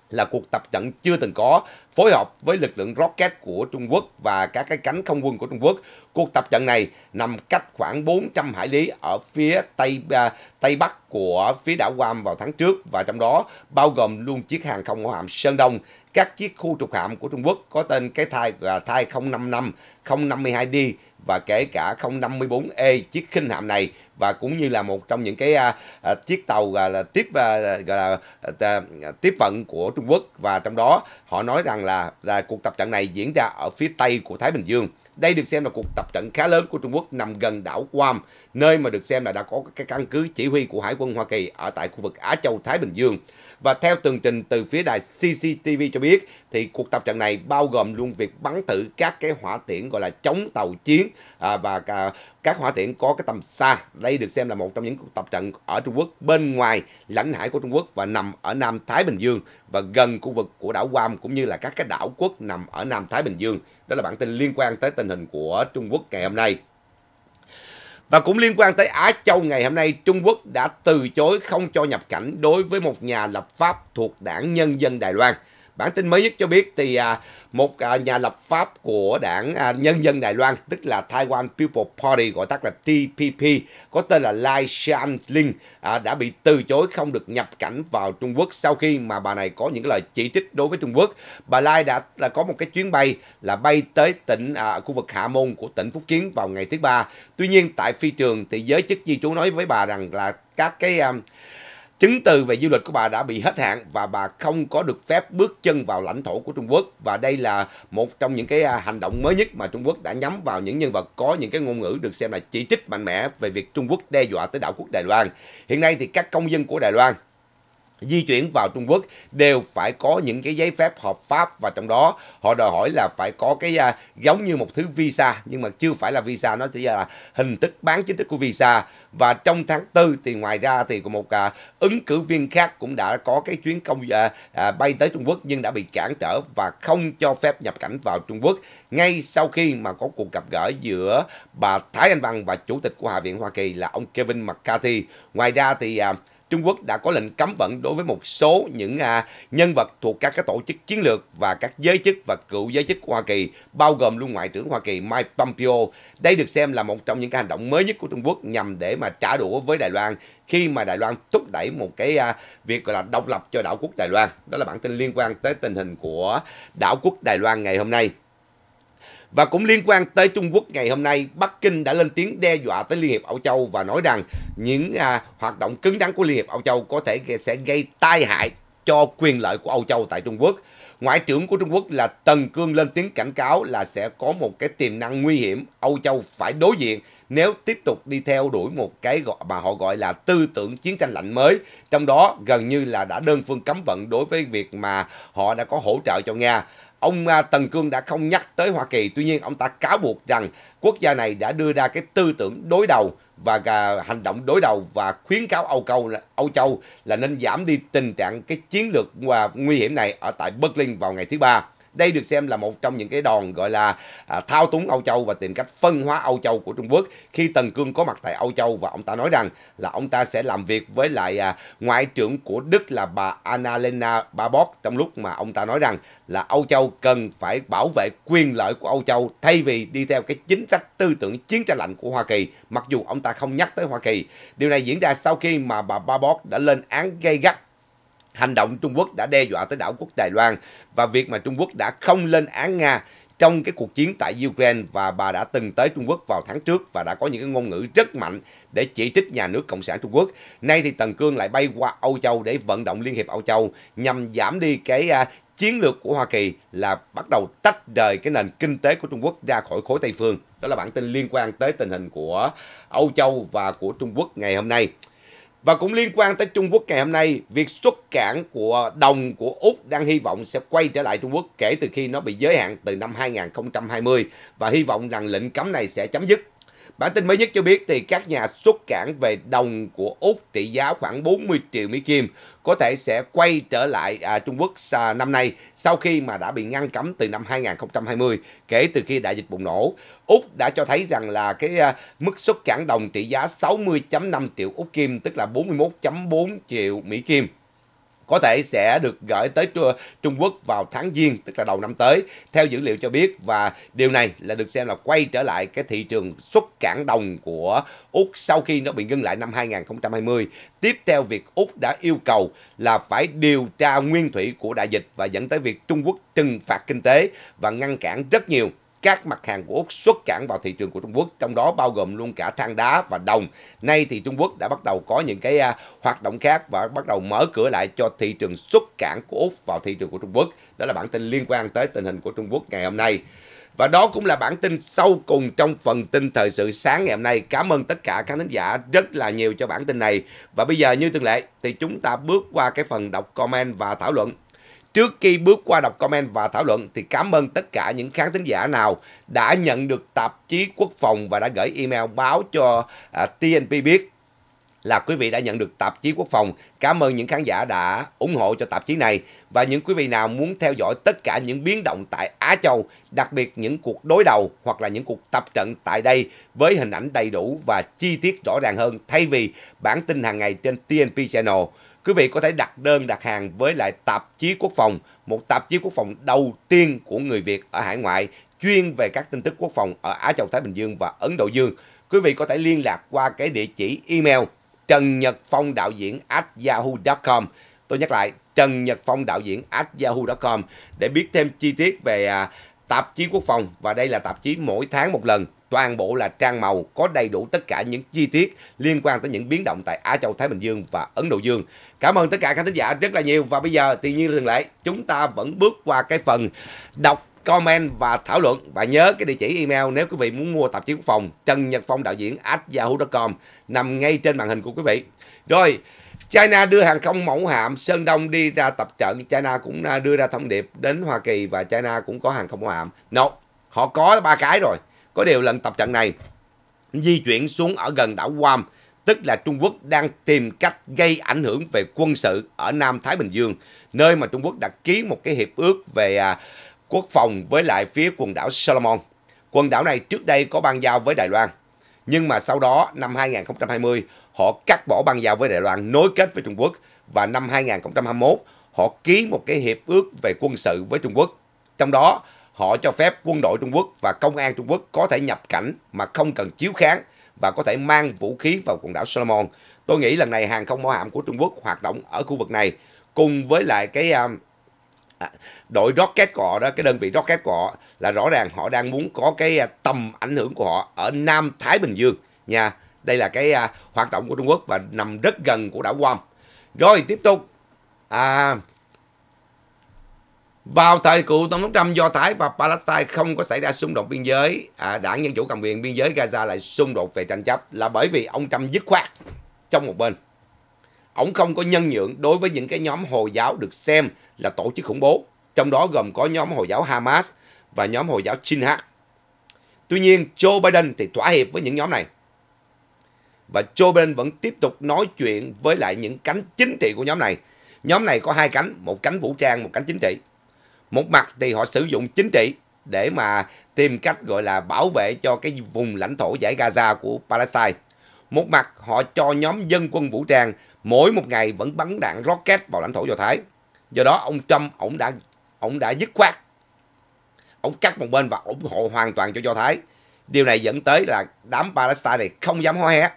là cuộc tập trận chưa từng có phối hợp với lực lượng rocket của Trung Quốc và các cái cánh không quân của Trung Quốc. Cuộc tập trận này nằm cách khoảng 400 hải lý ở phía tây à, tây bắc của phía đảo Guam vào tháng trước và trong đó bao gồm luôn chiếc hàng không hạm Sơn Đông các chiếc khu trục hạm của Trung Quốc có tên cái thai là thai 055, 052D và kể cả 054E chiếc khinh hạm này và cũng như là một trong những cái uh, chiếc tàu uh, là tiếp uh, gọi là uh, tiếp vận của Trung Quốc và trong đó họ nói rằng là là cuộc tập trận này diễn ra ở phía tây của Thái Bình Dương. Đây được xem là cuộc tập trận khá lớn của Trung Quốc nằm gần đảo Guam, nơi mà được xem là đã có cái căn cứ chỉ huy của Hải quân Hoa Kỳ ở tại khu vực Á Châu Thái Bình Dương. Và theo tường trình từ phía đài CCTV cho biết, thì cuộc tập trận này bao gồm luôn việc bắn thử các cái hỏa tiễn gọi là chống tàu chiến à, và à, các hỏa tiễn có cái tầm xa. Đây được xem là một trong những cuộc tập trận ở Trung Quốc bên ngoài lãnh hải của Trung Quốc và nằm ở Nam Thái Bình Dương và gần khu vực của đảo Guam cũng như là các cái đảo quốc nằm ở Nam Thái Bình Dương. Đó là bản tin liên quan tới tình hình của Trung Quốc ngày hôm nay. Và cũng liên quan tới Á Châu ngày hôm nay, Trung Quốc đã từ chối không cho nhập cảnh đối với một nhà lập pháp thuộc đảng Nhân dân Đài Loan. Bản tin mới nhất cho biết thì à, một à, nhà lập pháp của đảng à, Nhân dân Đài Loan, tức là Taiwan People Party, gọi tắt là TPP, có tên là Lai Shan-ling, đã bị từ chối không được nhập cảnh vào Trung Quốc sau khi mà bà này có những lời chỉ trích đối với Trung Quốc. Bà Lai đã là có một cái chuyến bay là bay tới tỉnh à, khu vực Hạ Môn của tỉnh Phúc Kiến vào ngày thứ ba. Tuy nhiên tại phi trường thì giới chức di trú nói với bà rằng là các cái... À, Chứng từ về du lịch của bà đã bị hết hạn và bà không có được phép bước chân vào lãnh thổ của Trung Quốc và đây là một trong những cái à, hành động mới nhất mà Trung Quốc đã nhắm vào những nhân vật có những cái ngôn ngữ được xem là chỉ trích mạnh mẽ về việc Trung Quốc đe dọa tới đảo quốc Đài Loan. Hiện nay thì các công dân của Đài Loan di chuyển vào Trung Quốc đều phải có những cái giấy phép hợp pháp và trong đó họ đòi hỏi là phải có cái à, giống như một thứ visa nhưng mà chưa phải là visa nó chỉ là hình thức bán chính thức của visa và trong tháng tư thì ngoài ra thì một à, ứng cử viên khác cũng đã có cái chuyến công à, à, bay tới Trung Quốc nhưng đã bị cản trở và không cho phép nhập cảnh vào Trung Quốc ngay sau khi mà có cuộc gặp gỡ giữa bà Thái Anh Văn và chủ tịch của Hạ viện Hoa Kỳ là ông Kevin McCarthy ngoài ra thì à, Trung Quốc đã có lệnh cấm vận đối với một số những à, nhân vật thuộc các các tổ chức chiến lược và các giới chức và cựu giới chức Hoa Kỳ, bao gồm luôn Ngoại trưởng Hoa Kỳ Mike Pompeo. Đây được xem là một trong những cái hành động mới nhất của Trung Quốc nhằm để mà trả đũa với Đài Loan khi mà Đài Loan thúc đẩy một cái à, việc gọi là độc lập cho đảo quốc Đài Loan. Đó là bản tin liên quan tới tình hình của đảo quốc Đài Loan ngày hôm nay. Và cũng liên quan tới Trung Quốc ngày hôm nay, Bắc Kinh đã lên tiếng đe dọa tới Liên hiệp Âu Châu và nói rằng những à, hoạt động cứng rắn của Liên hiệp Âu Châu có thể sẽ gây tai hại cho quyền lợi của Âu Châu tại Trung Quốc. Ngoại trưởng của Trung Quốc là Tần Cương lên tiếng cảnh cáo là sẽ có một cái tiềm năng nguy hiểm Âu Châu phải đối diện nếu tiếp tục đi theo đuổi một cái gọi mà họ gọi là tư tưởng chiến tranh lạnh mới, trong đó gần như là đã đơn phương cấm vận đối với việc mà họ đã có hỗ trợ cho Nga. Ông à, Tần Cương đã không nhắc tới Hoa Kỳ, tuy nhiên ông ta cáo buộc rằng quốc gia này đã đưa ra cái tư tưởng đối đầu và à, hành động đối đầu và khuyến cáo Âu Châu là Âu Châu là nên giảm đi tình trạng cái chiến lược và nguy hiểm này ở tại Berlin vào ngày thứ ba. Đây được xem là một trong những cái đòn gọi là à, thao túng Âu Châu và tìm cách phân hóa Âu Châu của Trung Quốc khi Tần Cương có mặt tại Âu Châu và ông ta nói rằng là ông ta sẽ làm việc với lại à, ngoại trưởng của Đức là bà Annalena Baerbock trong lúc mà ông ta nói rằng là Âu Châu cần phải bảo vệ quyền lợi của Âu Châu thay vì đi theo cái chính sách tư tưởng chiến tranh lạnh của Hoa Kỳ mặc dù ông ta không nhắc tới Hoa Kỳ. Điều này diễn ra sau khi mà bà Baerbock đã lên án gây gắt Hành động Trung Quốc đã đe dọa tới đảo quốc Đài Loan và việc mà Trung Quốc đã không lên án Nga trong cái cuộc chiến tại Ukraine và bà đã từng tới Trung Quốc vào tháng trước và đã có những cái ngôn ngữ rất mạnh để chỉ trích nhà nước Cộng sản Trung Quốc. Nay thì Tần Cương lại bay qua Âu Châu để vận động Liên hiệp Âu Châu nhằm giảm đi cái à, chiến lược của Hoa Kỳ là bắt đầu tách rời cái nền kinh tế của Trung Quốc ra khỏi khối Tây Phương. Đó là bản tin liên quan tới tình hình của Âu Châu và của Trung Quốc ngày hôm nay. Và cũng liên quan tới Trung Quốc ngày hôm nay, việc xuất cảng của đồng của Úc đang hy vọng sẽ quay trở lại Trung Quốc kể từ khi nó bị giới hạn từ năm 2020 và hy vọng rằng lệnh cấm này sẽ chấm dứt Bản tin mới nhất cho biết thì các nhà xuất cảng về đồng của Úc trị giá khoảng 40 triệu Mỹ Kim có thể sẽ quay trở lại à, Trung Quốc à, năm nay sau khi mà đã bị ngăn cấm từ năm 2020 kể từ khi đại dịch bùng nổ. Úc đã cho thấy rằng là cái à, mức xuất cảng đồng trị giá 60.5 triệu Úc Kim tức là 41.4 triệu Mỹ Kim có thể sẽ được gửi tới Trung Quốc vào tháng Giêng, tức là đầu năm tới, theo dữ liệu cho biết. Và điều này là được xem là quay trở lại cái thị trường xuất cảng đồng của Úc sau khi nó bị ngưng lại năm 2020. Tiếp theo, việc Úc đã yêu cầu là phải điều tra nguyên thủy của đại dịch và dẫn tới việc Trung Quốc trừng phạt kinh tế và ngăn cản rất nhiều các mặt hàng của Úc xuất cảng vào thị trường của Trung Quốc, trong đó bao gồm luôn cả than đá và đồng. Nay thì Trung Quốc đã bắt đầu có những cái à, hoạt động khác và bắt đầu mở cửa lại cho thị trường xuất cảng của Úc vào thị trường của Trung Quốc. Đó là bản tin liên quan tới tình hình của Trung Quốc ngày hôm nay. Và đó cũng là bản tin sâu cùng trong phần tin thời sự sáng ngày hôm nay. Cảm ơn tất cả các khán giả rất là nhiều cho bản tin này. Và bây giờ như thường lệ thì chúng ta bước qua cái phần đọc comment và thảo luận. Trước khi bước qua đọc comment và thảo luận thì cảm ơn tất cả những khán thính giả nào đã nhận được tạp chí quốc phòng và đã gửi email báo cho à, TNP biết là quý vị đã nhận được tạp chí quốc phòng. Cảm ơn những khán giả đã ủng hộ cho tạp chí này và những quý vị nào muốn theo dõi tất cả những biến động tại Á Châu, đặc biệt những cuộc đối đầu hoặc là những cuộc tập trận tại đây với hình ảnh đầy đủ và chi tiết rõ ràng hơn thay vì bản tin hàng ngày trên TNP Channel Quý vị có thể đặt đơn đặt hàng với lại tạp chí quốc phòng, một tạp chí quốc phòng đầu tiên của người Việt ở hải ngoại chuyên về các tin tức quốc phòng ở Á Châu Thái Bình Dương và Ấn Độ Dương. Quý vị có thể liên lạc qua cái địa chỉ email trần nhật phong đạo diễn at yahoo.com tôi nhắc lại trần nhật phong đạo diễn at yahoo.com để biết thêm chi tiết về à, tạp chí quốc phòng và đây là tạp chí mỗi tháng một lần toàn bộ là trang màu có đầy đủ tất cả những chi tiết liên quan tới những biến động tại Á Châu, Thái Bình Dương và Ấn Độ Dương. Cảm ơn tất cả các thính giả rất là nhiều và bây giờ tự nhiên thường lệ chúng ta vẫn bước qua cái phần đọc comment và thảo luận và nhớ cái địa chỉ email nếu quý vị muốn mua tạp chí quốc phòng Trần Nhật Phong đạo diễn at yahoo.com nằm ngay trên màn hình của quý vị. Rồi China đưa hàng không mẫu hạm Sơn Đông đi ra tập trận. China cũng à, đưa ra thông điệp đến Hoa Kỳ và China cũng có hàng không mẫu hạm. No, họ có ba cái rồi. Có điều lần tập trận này di chuyển xuống ở gần đảo Guam, tức là Trung Quốc đang tìm cách gây ảnh hưởng về quân sự ở Nam Thái Bình Dương, nơi mà Trung Quốc đã ký một cái hiệp ước về à, quốc phòng với lại phía quần đảo Solomon. Quần đảo này trước đây có ban giao với Đài Loan, nhưng mà sau đó năm 2020 họ cắt bỏ ban giao với Đài Loan nối kết với Trung Quốc và năm 2021 họ ký một cái hiệp ước về quân sự với Trung Quốc. Trong đó họ cho phép quân đội Trung Quốc và công an Trung Quốc có thể nhập cảnh mà không cần chiếu kháng và có thể mang vũ khí vào quần đảo Solomon. Tôi nghĩ lần này hàng không mẫu hạm của Trung Quốc hoạt động ở khu vực này cùng với lại cái um, đội rocket của họ đó, cái đơn vị rocket của họ là rõ ràng họ đang muốn có cái à, tầm ảnh hưởng của họ ở Nam Thái Bình Dương nha. Đây là cái uh, hoạt động của Trung Quốc và nằm rất gần của đảo Guam. Rồi tiếp tục. À, vào thời cựu Tổng thống Trump, Do Thái và Palestine không có xảy ra xung đột biên giới. À, đảng Dân Chủ cầm quyền biên giới Gaza lại xung đột về tranh chấp là bởi vì ông Trump dứt khoát trong một bên. Ông không có nhân nhượng đối với những cái nhóm Hồi giáo được xem là tổ chức khủng bố. Trong đó gồm có nhóm Hồi giáo Hamas và nhóm Hồi giáo Chinha. Tuy nhiên, Joe Biden thì thỏa hiệp với những nhóm này. Và Joe Biden vẫn tiếp tục nói chuyện với lại những cánh chính trị của nhóm này. Nhóm này có hai cánh, một cánh vũ trang, một cánh chính trị. Một mặt thì họ sử dụng chính trị để mà tìm cách gọi là bảo vệ cho cái vùng lãnh thổ giải Gaza của Palestine. Một mặt họ cho nhóm dân quân vũ trang mỗi một ngày vẫn bắn đạn rocket vào lãnh thổ Do Thái. Do đó ông Trump ông đã ông đã dứt khoát. Ông cắt một bên và ủng hộ hoàn toàn cho Do Thái. Điều này dẫn tới là đám Palestine này không dám hó hé.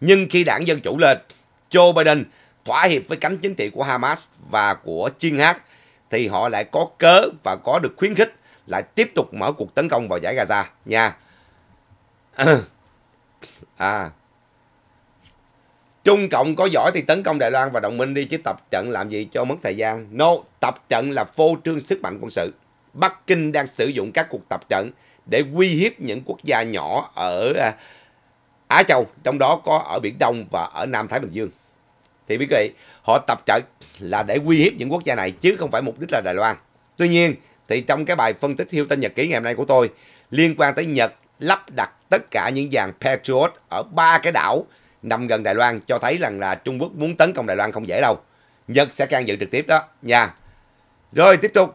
Nhưng khi đảng Dân Chủ lên, Joe Biden thỏa hiệp với cánh chính trị của Hamas và của Chin Hát thì họ lại có cớ và có được khuyến khích lại tiếp tục mở cuộc tấn công vào giải Gaza nha. [CLEARS THROAT] À. Trung Cộng có giỏi thì tấn công Đài Loan và đồng minh đi chứ tập trận làm gì cho mất thời gian. No, tập trận là phô trương sức mạnh quân sự. Bắc Kinh đang sử dụng các cuộc tập trận để uy hiếp những quốc gia nhỏ ở à, Á Châu, trong đó có ở Biển Đông và ở Nam Thái Bình Dương thì quý vị họ tập trận là để uy hiếp những quốc gia này chứ không phải mục đích là Đài Loan. Tuy nhiên thì trong cái bài phân tích hiêu tên nhật ký ngày hôm nay của tôi liên quan tới Nhật lắp đặt tất cả những dàn Patriot ở ba cái đảo nằm gần Đài Loan cho thấy rằng là Trung Quốc muốn tấn công Đài Loan không dễ đâu. Nhật sẽ can dự trực tiếp đó nha. Rồi tiếp tục.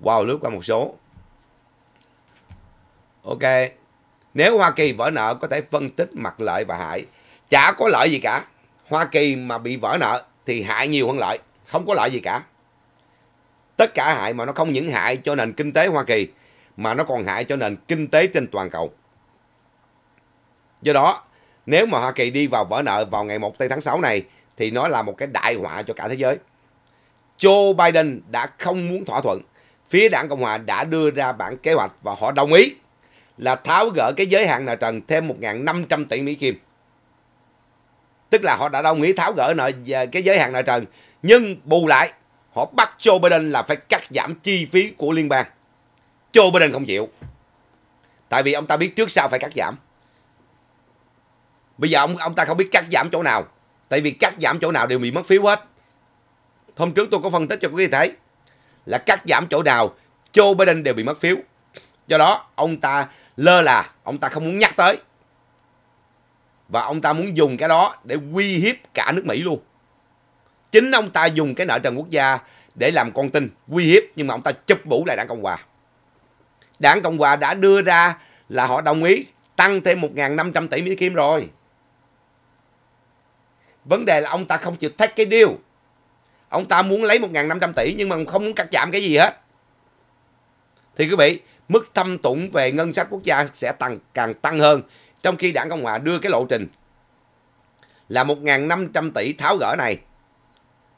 Wow, lướt qua một số. Ok. Nếu Hoa Kỳ vỡ nợ có thể phân tích mặt lợi và hại. Chả có lợi gì cả. Hoa Kỳ mà bị vỡ nợ thì hại nhiều hơn lợi, không có lợi gì cả. Tất cả hại mà nó không những hại cho nền kinh tế Hoa Kỳ mà nó còn hại cho nền kinh tế trên toàn cầu. Do đó, nếu mà Hoa Kỳ đi vào vỡ nợ vào ngày 1 tây tháng 6 này thì nó là một cái đại họa cho cả thế giới. Joe Biden đã không muốn thỏa thuận. Phía đảng Cộng Hòa đã đưa ra bản kế hoạch và họ đồng ý là tháo gỡ cái giới hạn nợ trần thêm 1.500 tỷ Mỹ Kim tức là họ đã đồng ý tháo gỡ nợ à, cái giới hạn nợ trần nhưng bù lại họ bắt Joe Biden là phải cắt giảm chi phí của liên bang Joe Biden không chịu tại vì ông ta biết trước sau phải cắt giảm bây giờ ông ông ta không biết cắt giảm chỗ nào tại vì cắt giảm chỗ nào đều bị mất phiếu hết hôm trước tôi có phân tích cho quý vị thấy là cắt giảm chỗ nào Joe Biden đều bị mất phiếu do đó ông ta lơ là ông ta không muốn nhắc tới và ông ta muốn dùng cái đó để uy hiếp cả nước Mỹ luôn. Chính ông ta dùng cái nợ trần quốc gia để làm con tin, uy hiếp nhưng mà ông ta chụp mũ lại đảng Cộng Hòa. Đảng Cộng Hòa đã đưa ra là họ đồng ý tăng thêm 1.500 tỷ Mỹ Kim rồi. Vấn đề là ông ta không chịu thách cái deal. Ông ta muốn lấy 1.500 tỷ nhưng mà không muốn cắt chạm cái gì hết. Thì quý vị, mức thâm tụng về ngân sách quốc gia sẽ tăng càng tăng hơn trong khi đảng Cộng Hòa đưa cái lộ trình là 1.500 tỷ tháo gỡ này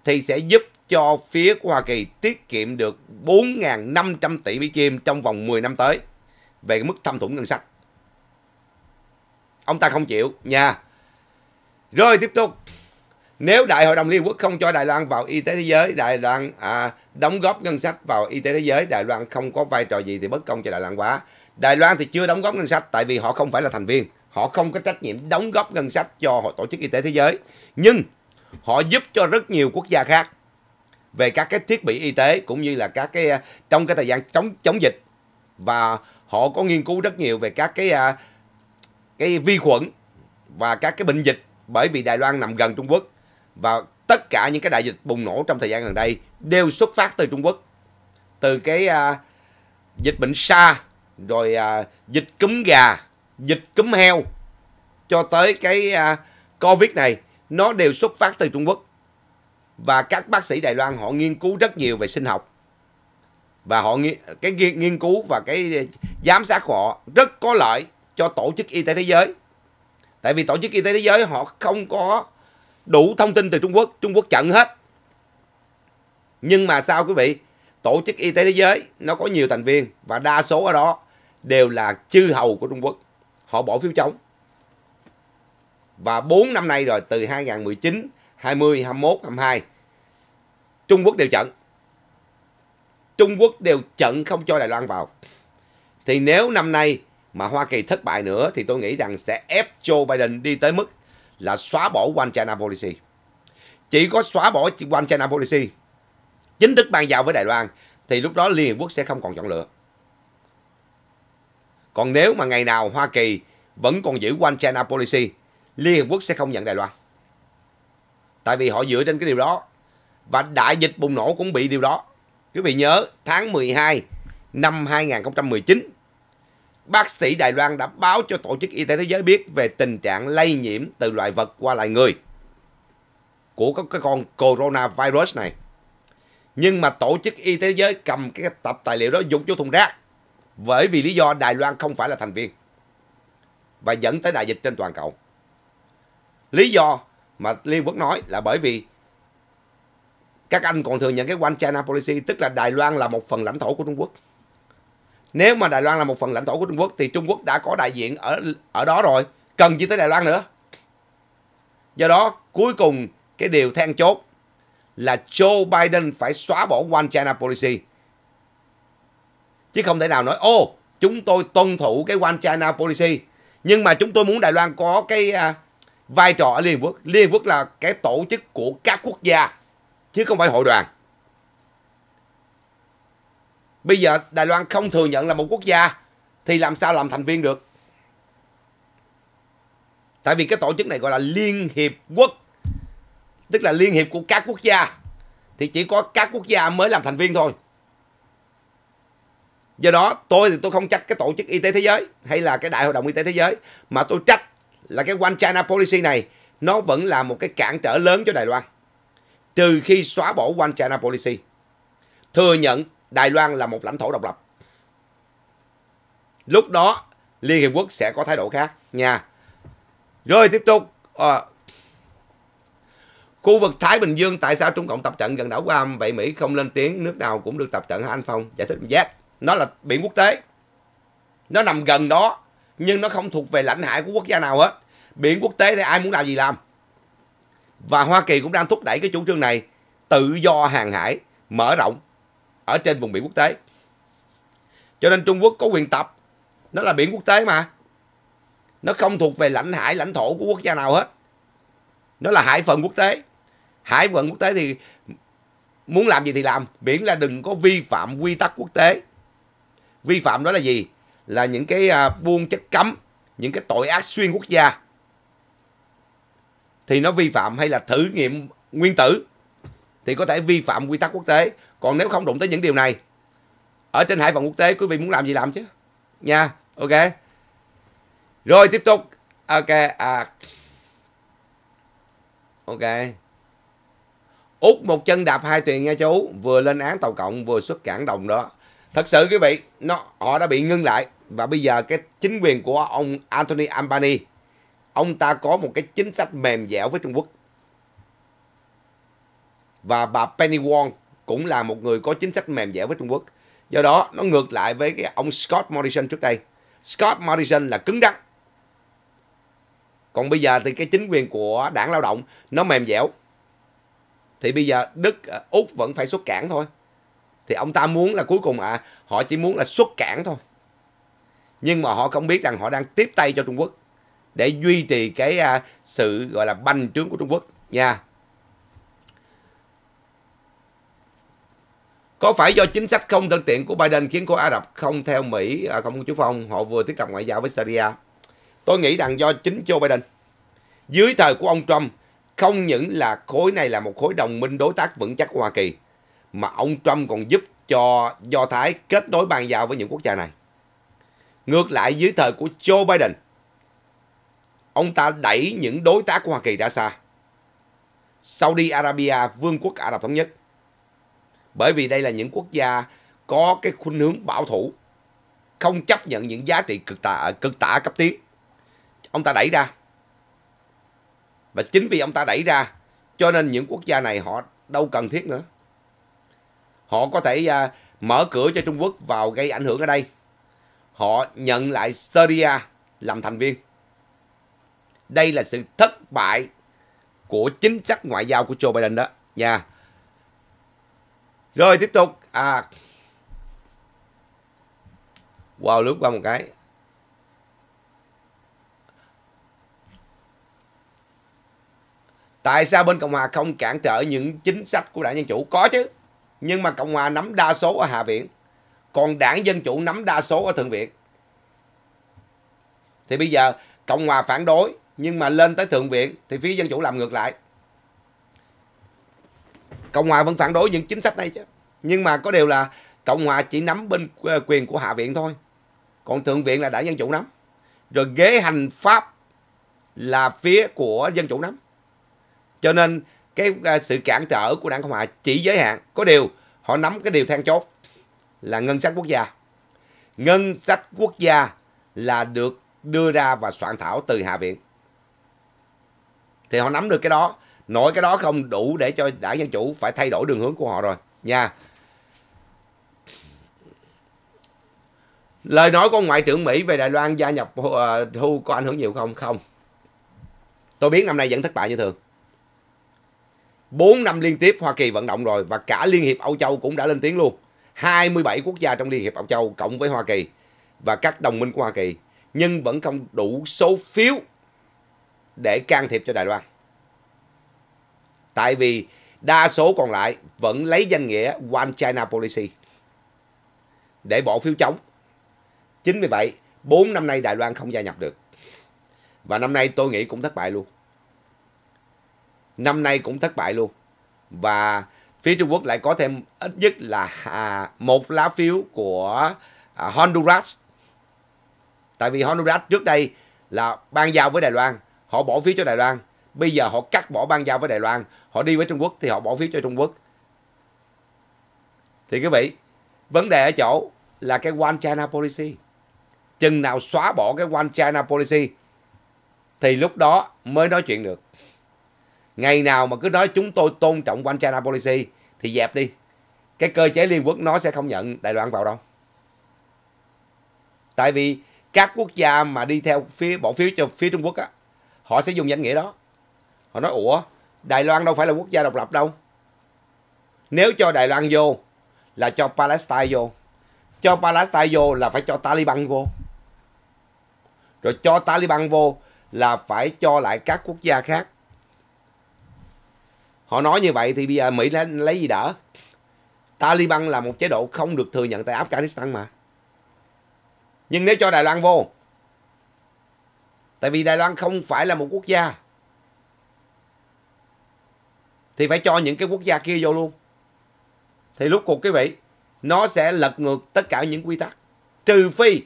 thì sẽ giúp cho phía của Hoa Kỳ tiết kiệm được 4.500 tỷ Mỹ Kim trong vòng 10 năm tới về mức thâm thủng ngân sách. Ông ta không chịu nha. Rồi tiếp tục. Nếu Đại hội đồng Liên hợp Quốc không cho Đài Loan vào y tế thế giới, Đài Loan à, đóng góp ngân sách vào y tế thế giới, Đài Loan không có vai trò gì thì bất công cho Đài Loan quá. Đài Loan thì chưa đóng góp ngân sách tại vì họ không phải là thành viên. Họ không có trách nhiệm đóng góp ngân sách cho Hội Tổ chức Y tế Thế giới. Nhưng họ giúp cho rất nhiều quốc gia khác về các cái thiết bị y tế cũng như là các cái à, trong cái thời gian chống chống dịch và họ có nghiên cứu rất nhiều về các cái à, cái vi khuẩn và các cái bệnh dịch bởi vì Đài Loan nằm gần Trung Quốc và tất cả những cái đại dịch bùng nổ trong thời gian gần đây đều xuất phát từ Trung Quốc từ cái uh, dịch bệnh sa rồi uh, dịch cúm gà dịch cúm heo cho tới cái à, Covid này nó đều xuất phát từ Trung Quốc. Và các bác sĩ Đài Loan họ nghiên cứu rất nhiều về sinh học. Và họ cái nghiên, nghiên cứu và cái giám sát của họ rất có lợi cho Tổ chức Y tế Thế giới. Tại vì Tổ chức Y tế Thế giới họ không có đủ thông tin từ Trung Quốc. Trung Quốc chặn hết. Nhưng mà sao quý vị? Tổ chức Y tế Thế giới nó có nhiều thành viên và đa số ở đó đều là chư hầu của Trung Quốc họ bỏ phiếu chống. Và 4 năm nay rồi từ 2019, 20, 21, 22 Trung Quốc đều trận. Trung Quốc đều trận không cho Đài Loan vào. Thì nếu năm nay mà Hoa Kỳ thất bại nữa thì tôi nghĩ rằng sẽ ép Joe Biden đi tới mức là xóa bỏ One China Policy. Chỉ có xóa bỏ One China Policy chính thức ban giao với Đài Loan thì lúc đó Liên Hiệp Quốc sẽ không còn chọn lựa. Còn nếu mà ngày nào Hoa Kỳ vẫn còn giữ One China Policy, Liên Hợp Quốc sẽ không nhận Đài Loan. Tại vì họ dựa trên cái điều đó. Và đại dịch bùng nổ cũng bị điều đó. Quý vị nhớ tháng 12 năm 2019, bác sĩ Đài Loan đã báo cho Tổ chức Y tế Thế giới biết về tình trạng lây nhiễm từ loài vật qua loài người của cái con coronavirus này. Nhưng mà Tổ chức Y tế Thế giới cầm cái tập tài liệu đó dục vô thùng rác bởi vì lý do Đài Loan không phải là thành viên và dẫn tới đại dịch trên toàn cầu. Lý do mà Liên Quốc nói là bởi vì các anh còn thường nhận cái One China Policy tức là Đài Loan là một phần lãnh thổ của Trung Quốc. Nếu mà Đài Loan là một phần lãnh thổ của Trung Quốc thì Trung Quốc đã có đại diện ở ở đó rồi, cần gì tới Đài Loan nữa. Do đó, cuối cùng cái điều then chốt là Joe Biden phải xóa bỏ One China Policy chứ không thể nào nói ô chúng tôi tuân thủ cái One China policy nhưng mà chúng tôi muốn Đài Loan có cái à, vai trò ở Liên Hợp Quốc Liên Hợp Quốc là cái tổ chức của các quốc gia chứ không phải hội đoàn bây giờ Đài Loan không thừa nhận là một quốc gia thì làm sao làm thành viên được tại vì cái tổ chức này gọi là Liên Hiệp Quốc tức là Liên Hiệp của các quốc gia thì chỉ có các quốc gia mới làm thành viên thôi do đó tôi thì tôi không trách cái tổ chức y tế thế giới hay là cái đại hội đồng y tế thế giới mà tôi trách là cái one china policy này nó vẫn là một cái cản trở lớn cho đài loan trừ khi xóa bỏ one china policy thừa nhận đài loan là một lãnh thổ độc lập lúc đó liên hiệp quốc sẽ có thái độ khác nha rồi tiếp tục à, Khu vực Thái Bình Dương tại sao Trung Cộng tập trận gần đảo Guam vậy Mỹ không lên tiếng nước nào cũng được tập trận hả anh Phong? Giải thích giác nó là biển quốc tế nó nằm gần đó nhưng nó không thuộc về lãnh hải của quốc gia nào hết biển quốc tế thì ai muốn làm gì làm và hoa kỳ cũng đang thúc đẩy cái chủ trương này tự do hàng hải mở rộng ở trên vùng biển quốc tế cho nên trung quốc có quyền tập nó là biển quốc tế mà nó không thuộc về lãnh hải lãnh thổ của quốc gia nào hết nó là hải phận quốc tế hải phận quốc tế thì muốn làm gì thì làm biển là đừng có vi phạm quy tắc quốc tế vi phạm đó là gì là những cái à, buôn chất cấm những cái tội ác xuyên quốc gia thì nó vi phạm hay là thử nghiệm nguyên tử thì có thể vi phạm quy tắc quốc tế còn nếu không đụng tới những điều này ở trên hải phận quốc tế quý vị muốn làm gì làm chứ nha ok rồi tiếp tục ok à ok út một chân đạp hai tuyền nha chú vừa lên án tàu cộng vừa xuất cảng đồng đó Thật sự quý vị, nó họ đã bị ngưng lại và bây giờ cái chính quyền của ông Anthony Albanese ông ta có một cái chính sách mềm dẻo với Trung Quốc. Và bà Penny Wong cũng là một người có chính sách mềm dẻo với Trung Quốc. Do đó nó ngược lại với cái ông Scott Morrison trước đây. Scott Morrison là cứng rắn. Còn bây giờ thì cái chính quyền của đảng lao động nó mềm dẻo. Thì bây giờ Đức, ờ, Úc vẫn phải xuất cản thôi thì ông ta muốn là cuối cùng à họ chỉ muốn là xuất cảng thôi nhưng mà họ không biết rằng họ đang tiếp tay cho Trung Quốc để duy trì cái à, sự gọi là banh trướng của Trung Quốc nha. Có phải do chính sách không thân tiện của Biden khiến cô Ả Rập không theo Mỹ, à, không chú Phong, họ vừa thiết lập ngoại giao với Syria? Tôi nghĩ rằng do chính Joe Biden. Dưới thời của ông Trump, không những là khối này là một khối đồng minh đối tác vững chắc của Hoa Kỳ, mà ông Trump còn giúp cho Do Thái kết nối bàn giao với những quốc gia này. Ngược lại dưới thời của Joe Biden, ông ta đẩy những đối tác của Hoa Kỳ ra xa. Saudi Arabia, Vương quốc Ả Rập Thống Nhất. Bởi vì đây là những quốc gia có cái khuynh hướng bảo thủ, không chấp nhận những giá trị cực tả, cực tả cấp tiến. Ông ta đẩy ra. Và chính vì ông ta đẩy ra, cho nên những quốc gia này họ đâu cần thiết nữa. Họ có thể à, mở cửa cho Trung Quốc vào gây ảnh hưởng ở đây. Họ nhận lại Syria làm thành viên. Đây là sự thất bại của chính sách ngoại giao của Joe Biden đó nha. Yeah. Rồi tiếp tục à Wow lướt qua một cái. Tại sao bên Cộng hòa không cản trở những chính sách của đảng Dân Chủ? Có chứ nhưng mà Cộng hòa nắm đa số ở Hạ viện, còn đảng Dân Chủ nắm đa số ở Thượng viện. Thì bây giờ Cộng hòa phản đối, nhưng mà lên tới Thượng viện thì phía Dân Chủ làm ngược lại. Cộng hòa vẫn phản đối những chính sách này chứ. Nhưng mà có điều là Cộng hòa chỉ nắm bên ờ, quyền của Hạ viện thôi. Còn Thượng viện là đảng Dân Chủ nắm. Rồi ghế hành pháp là phía của Dân Chủ nắm. Cho nên cái à, sự cản trở của đảng cộng hòa chỉ giới hạn có điều họ nắm cái điều then chốt là ngân sách quốc gia ngân sách quốc gia là được đưa ra và soạn thảo từ hạ viện thì họ nắm được cái đó nổi cái đó không đủ để cho đảng dân chủ phải thay đổi đường hướng của họ rồi nha lời nói của ngoại trưởng mỹ về đài loan gia nhập ờ, thu có ảnh hưởng nhiều không không tôi biết năm nay vẫn thất bại như thường 4 năm liên tiếp Hoa Kỳ vận động rồi và cả Liên hiệp Âu Châu cũng đã lên tiếng luôn. 27 quốc gia trong Liên hiệp Âu Châu cộng với Hoa Kỳ và các đồng minh của Hoa Kỳ nhưng vẫn không đủ số phiếu để can thiệp cho Đài Loan. Tại vì đa số còn lại vẫn lấy danh nghĩa One China Policy để bỏ phiếu chống. Chính vì vậy, 4 năm nay Đài Loan không gia nhập được. Và năm nay tôi nghĩ cũng thất bại luôn năm nay cũng thất bại luôn và phía Trung Quốc lại có thêm ít nhất là à, một lá phiếu của à, Honduras tại vì Honduras trước đây là ban giao với Đài Loan họ bỏ phiếu cho Đài Loan bây giờ họ cắt bỏ ban giao với Đài Loan họ đi với Trung Quốc thì họ bỏ phiếu cho Trung Quốc thì quý vị vấn đề ở chỗ là cái One China Policy chừng nào xóa bỏ cái One China Policy thì lúc đó mới nói chuyện được ngày nào mà cứ nói chúng tôi tôn trọng quan China policy thì dẹp đi cái cơ chế liên quốc nó sẽ không nhận Đài Loan vào đâu tại vì các quốc gia mà đi theo phía bỏ phiếu cho phía Trung Quốc á họ sẽ dùng danh nghĩa đó họ nói ủa Đài Loan đâu phải là quốc gia độc lập đâu nếu cho Đài Loan vô là cho Palestine vô cho Palestine vô là phải cho Taliban vô rồi cho Taliban vô là phải cho lại các quốc gia khác họ nói như vậy thì bây giờ mỹ lấy, lấy gì đỡ taliban là một chế độ không được thừa nhận tại afghanistan mà nhưng nếu cho đài loan vô tại vì đài loan không phải là một quốc gia thì phải cho những cái quốc gia kia vô luôn thì lúc cuộc quý vị nó sẽ lật ngược tất cả những quy tắc trừ phi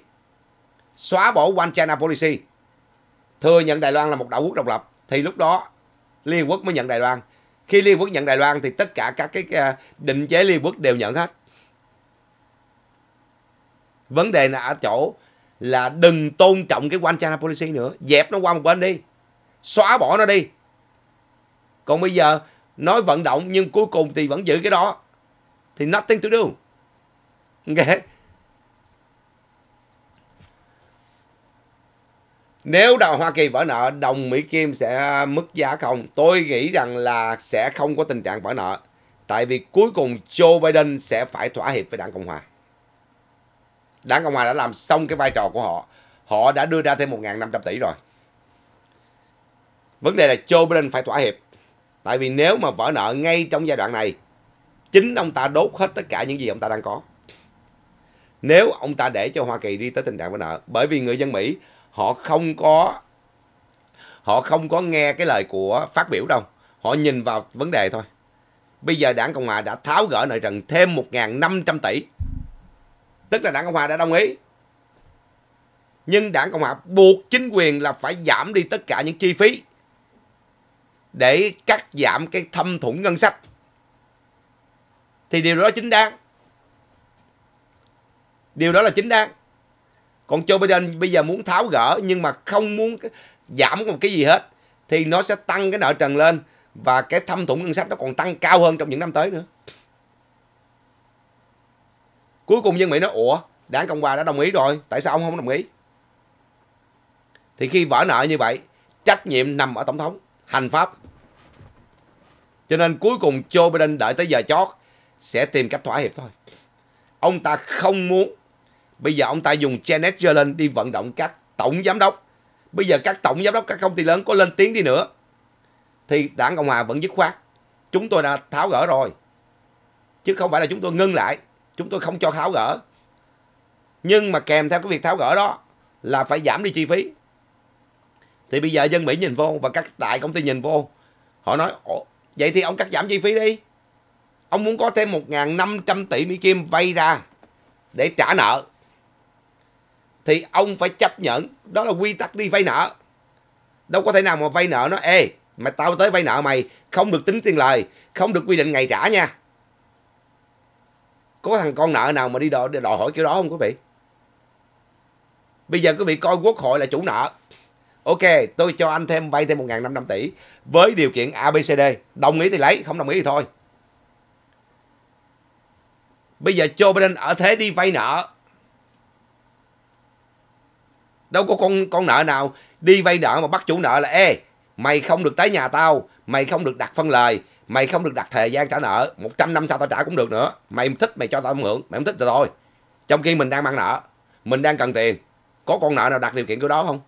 xóa bỏ one china policy thừa nhận đài loan là một đảo quốc độc lập thì lúc đó liên quốc mới nhận đài loan khi Liên Quốc nhận Đài Loan thì tất cả các cái à, định chế Liên Quốc đều nhận hết. Vấn đề là ở chỗ là đừng tôn trọng cái One China Policy nữa. Dẹp nó qua một bên đi. Xóa bỏ nó đi. Còn bây giờ nói vận động nhưng cuối cùng thì vẫn giữ cái đó. Thì nothing to do. Okay. Nếu đòi Hoa Kỳ vỡ nợ, đồng Mỹ Kim sẽ mất giá không? Tôi nghĩ rằng là sẽ không có tình trạng vỡ nợ. Tại vì cuối cùng Joe Biden sẽ phải thỏa hiệp với đảng Cộng Hòa. Đảng Cộng Hòa đã làm xong cái vai trò của họ. Họ đã đưa ra thêm 1.500 tỷ rồi. Vấn đề là Joe Biden phải thỏa hiệp. Tại vì nếu mà vỡ nợ ngay trong giai đoạn này, chính ông ta đốt hết tất cả những gì ông ta đang có. Nếu ông ta để cho Hoa Kỳ đi tới tình trạng vỡ nợ. Bởi vì người dân Mỹ họ không có họ không có nghe cái lời của phát biểu đâu họ nhìn vào vấn đề thôi bây giờ đảng cộng hòa đã tháo gỡ nợ trần thêm 1.500 tỷ tức là đảng cộng hòa đã đồng ý nhưng đảng cộng hòa buộc chính quyền là phải giảm đi tất cả những chi phí để cắt giảm cái thâm thủng ngân sách thì điều đó chính đáng điều đó là chính đáng còn Joe Biden bây giờ muốn tháo gỡ nhưng mà không muốn giảm một cái gì hết thì nó sẽ tăng cái nợ trần lên và cái thâm thủng ngân sách nó còn tăng cao hơn trong những năm tới nữa. Cuối cùng dân Mỹ nói ủa, đảng Cộng hòa đã đồng ý rồi, tại sao ông không đồng ý? Thì khi vỡ nợ như vậy, trách nhiệm nằm ở tổng thống, hành pháp. Cho nên cuối cùng Joe Biden đợi tới giờ chót sẽ tìm cách thỏa hiệp thôi. Ông ta không muốn Bây giờ ông ta dùng Janet Yellen đi vận động các tổng giám đốc. Bây giờ các tổng giám đốc các công ty lớn có lên tiếng đi nữa thì đảng Cộng Hòa vẫn dứt khoát. Chúng tôi đã tháo gỡ rồi. Chứ không phải là chúng tôi ngưng lại. Chúng tôi không cho tháo gỡ. Nhưng mà kèm theo cái việc tháo gỡ đó là phải giảm đi chi phí. Thì bây giờ dân Mỹ nhìn vô và các đại công ty nhìn vô. Họ nói, Ồ, vậy thì ông cắt giảm chi phí đi. Ông muốn có thêm 1.500 tỷ Mỹ Kim vay ra để trả nợ thì ông phải chấp nhận đó là quy tắc đi vay nợ đâu có thể nào mà vay nợ nó ê mà tao tới vay nợ mày không được tính tiền lời không được quy định ngày trả nha có thằng con nợ nào mà đi đòi, đòi hỏi kiểu đó không quý vị bây giờ quý vị coi quốc hội là chủ nợ ok tôi cho anh thêm vay thêm một 1.500 tỷ với điều kiện abcd đồng ý thì lấy không đồng ý thì thôi bây giờ joe biden ở thế đi vay nợ đâu có con con nợ nào đi vay nợ mà bắt chủ nợ là ê mày không được tới nhà tao mày không được đặt phân lời mày không được đặt thời gian trả nợ 100 năm sau tao trả cũng được nữa mày thích mày cho tao mượn mày không thích thì thôi trong khi mình đang mang nợ mình đang cần tiền có con nợ nào đặt điều kiện của đó không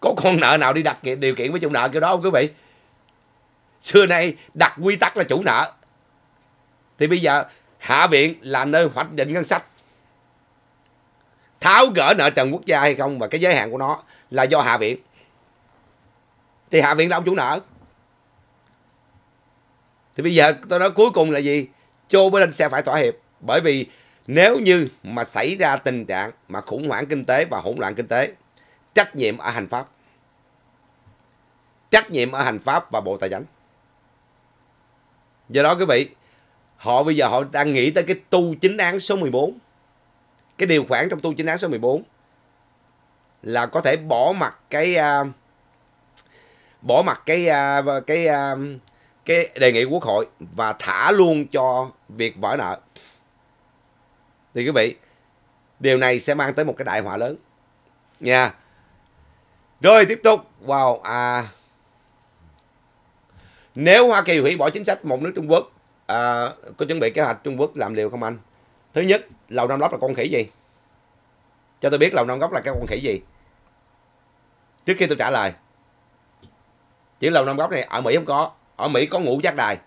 có con nợ nào đi đặt điều kiện với chủ nợ kiểu đó không quý vị xưa nay đặt quy tắc là chủ nợ thì bây giờ hạ viện là nơi hoạch định ngân sách tháo gỡ nợ trần quốc gia hay không và cái giới hạn của nó là do hạ viện thì hạ viện là ông chủ nợ thì bây giờ tôi nói cuối cùng là gì Joe Biden sẽ phải thỏa hiệp bởi vì nếu như mà xảy ra tình trạng mà khủng hoảng kinh tế và hỗn loạn kinh tế trách nhiệm ở hành pháp trách nhiệm ở hành pháp và bộ tài chính do đó quý vị họ bây giờ họ đang nghĩ tới cái tu chính án số 14 cái điều khoản trong tu chính án số 14 là có thể bỏ mặt cái uh, bỏ mặt cái uh, cái uh, cái đề nghị của quốc hội và thả luôn cho việc vỡ nợ thì quý vị điều này sẽ mang tới một cái đại họa lớn nha rồi tiếp tục wow à nếu Hoa Kỳ hủy bỏ chính sách một nước Trung Quốc à, có chuẩn bị kế hoạch Trung Quốc làm liều không anh thứ nhất lầu năm góc là con khỉ gì cho tôi biết lầu năm góc là cái con khỉ gì trước khi tôi trả lời chữ lầu năm góc này ở mỹ không có ở mỹ có ngũ giác đài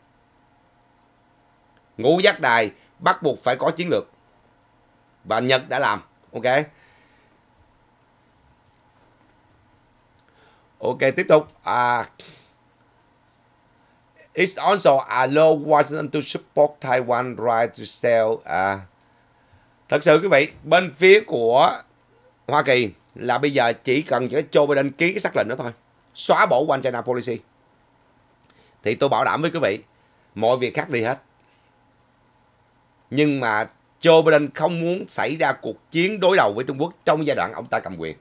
ngũ giác đài bắt buộc phải có chiến lược và nhật đã làm ok ok tiếp tục à It's also allow Washington to support Taiwan right to sell uh, Thật sự quý vị, bên phía của Hoa Kỳ là bây giờ chỉ cần cho Joe Biden ký cái xác lệnh đó thôi. Xóa bỏ One China Policy. Thì tôi bảo đảm với quý vị, mọi việc khác đi hết. Nhưng mà Joe Biden không muốn xảy ra cuộc chiến đối đầu với Trung Quốc trong giai đoạn ông ta cầm quyền.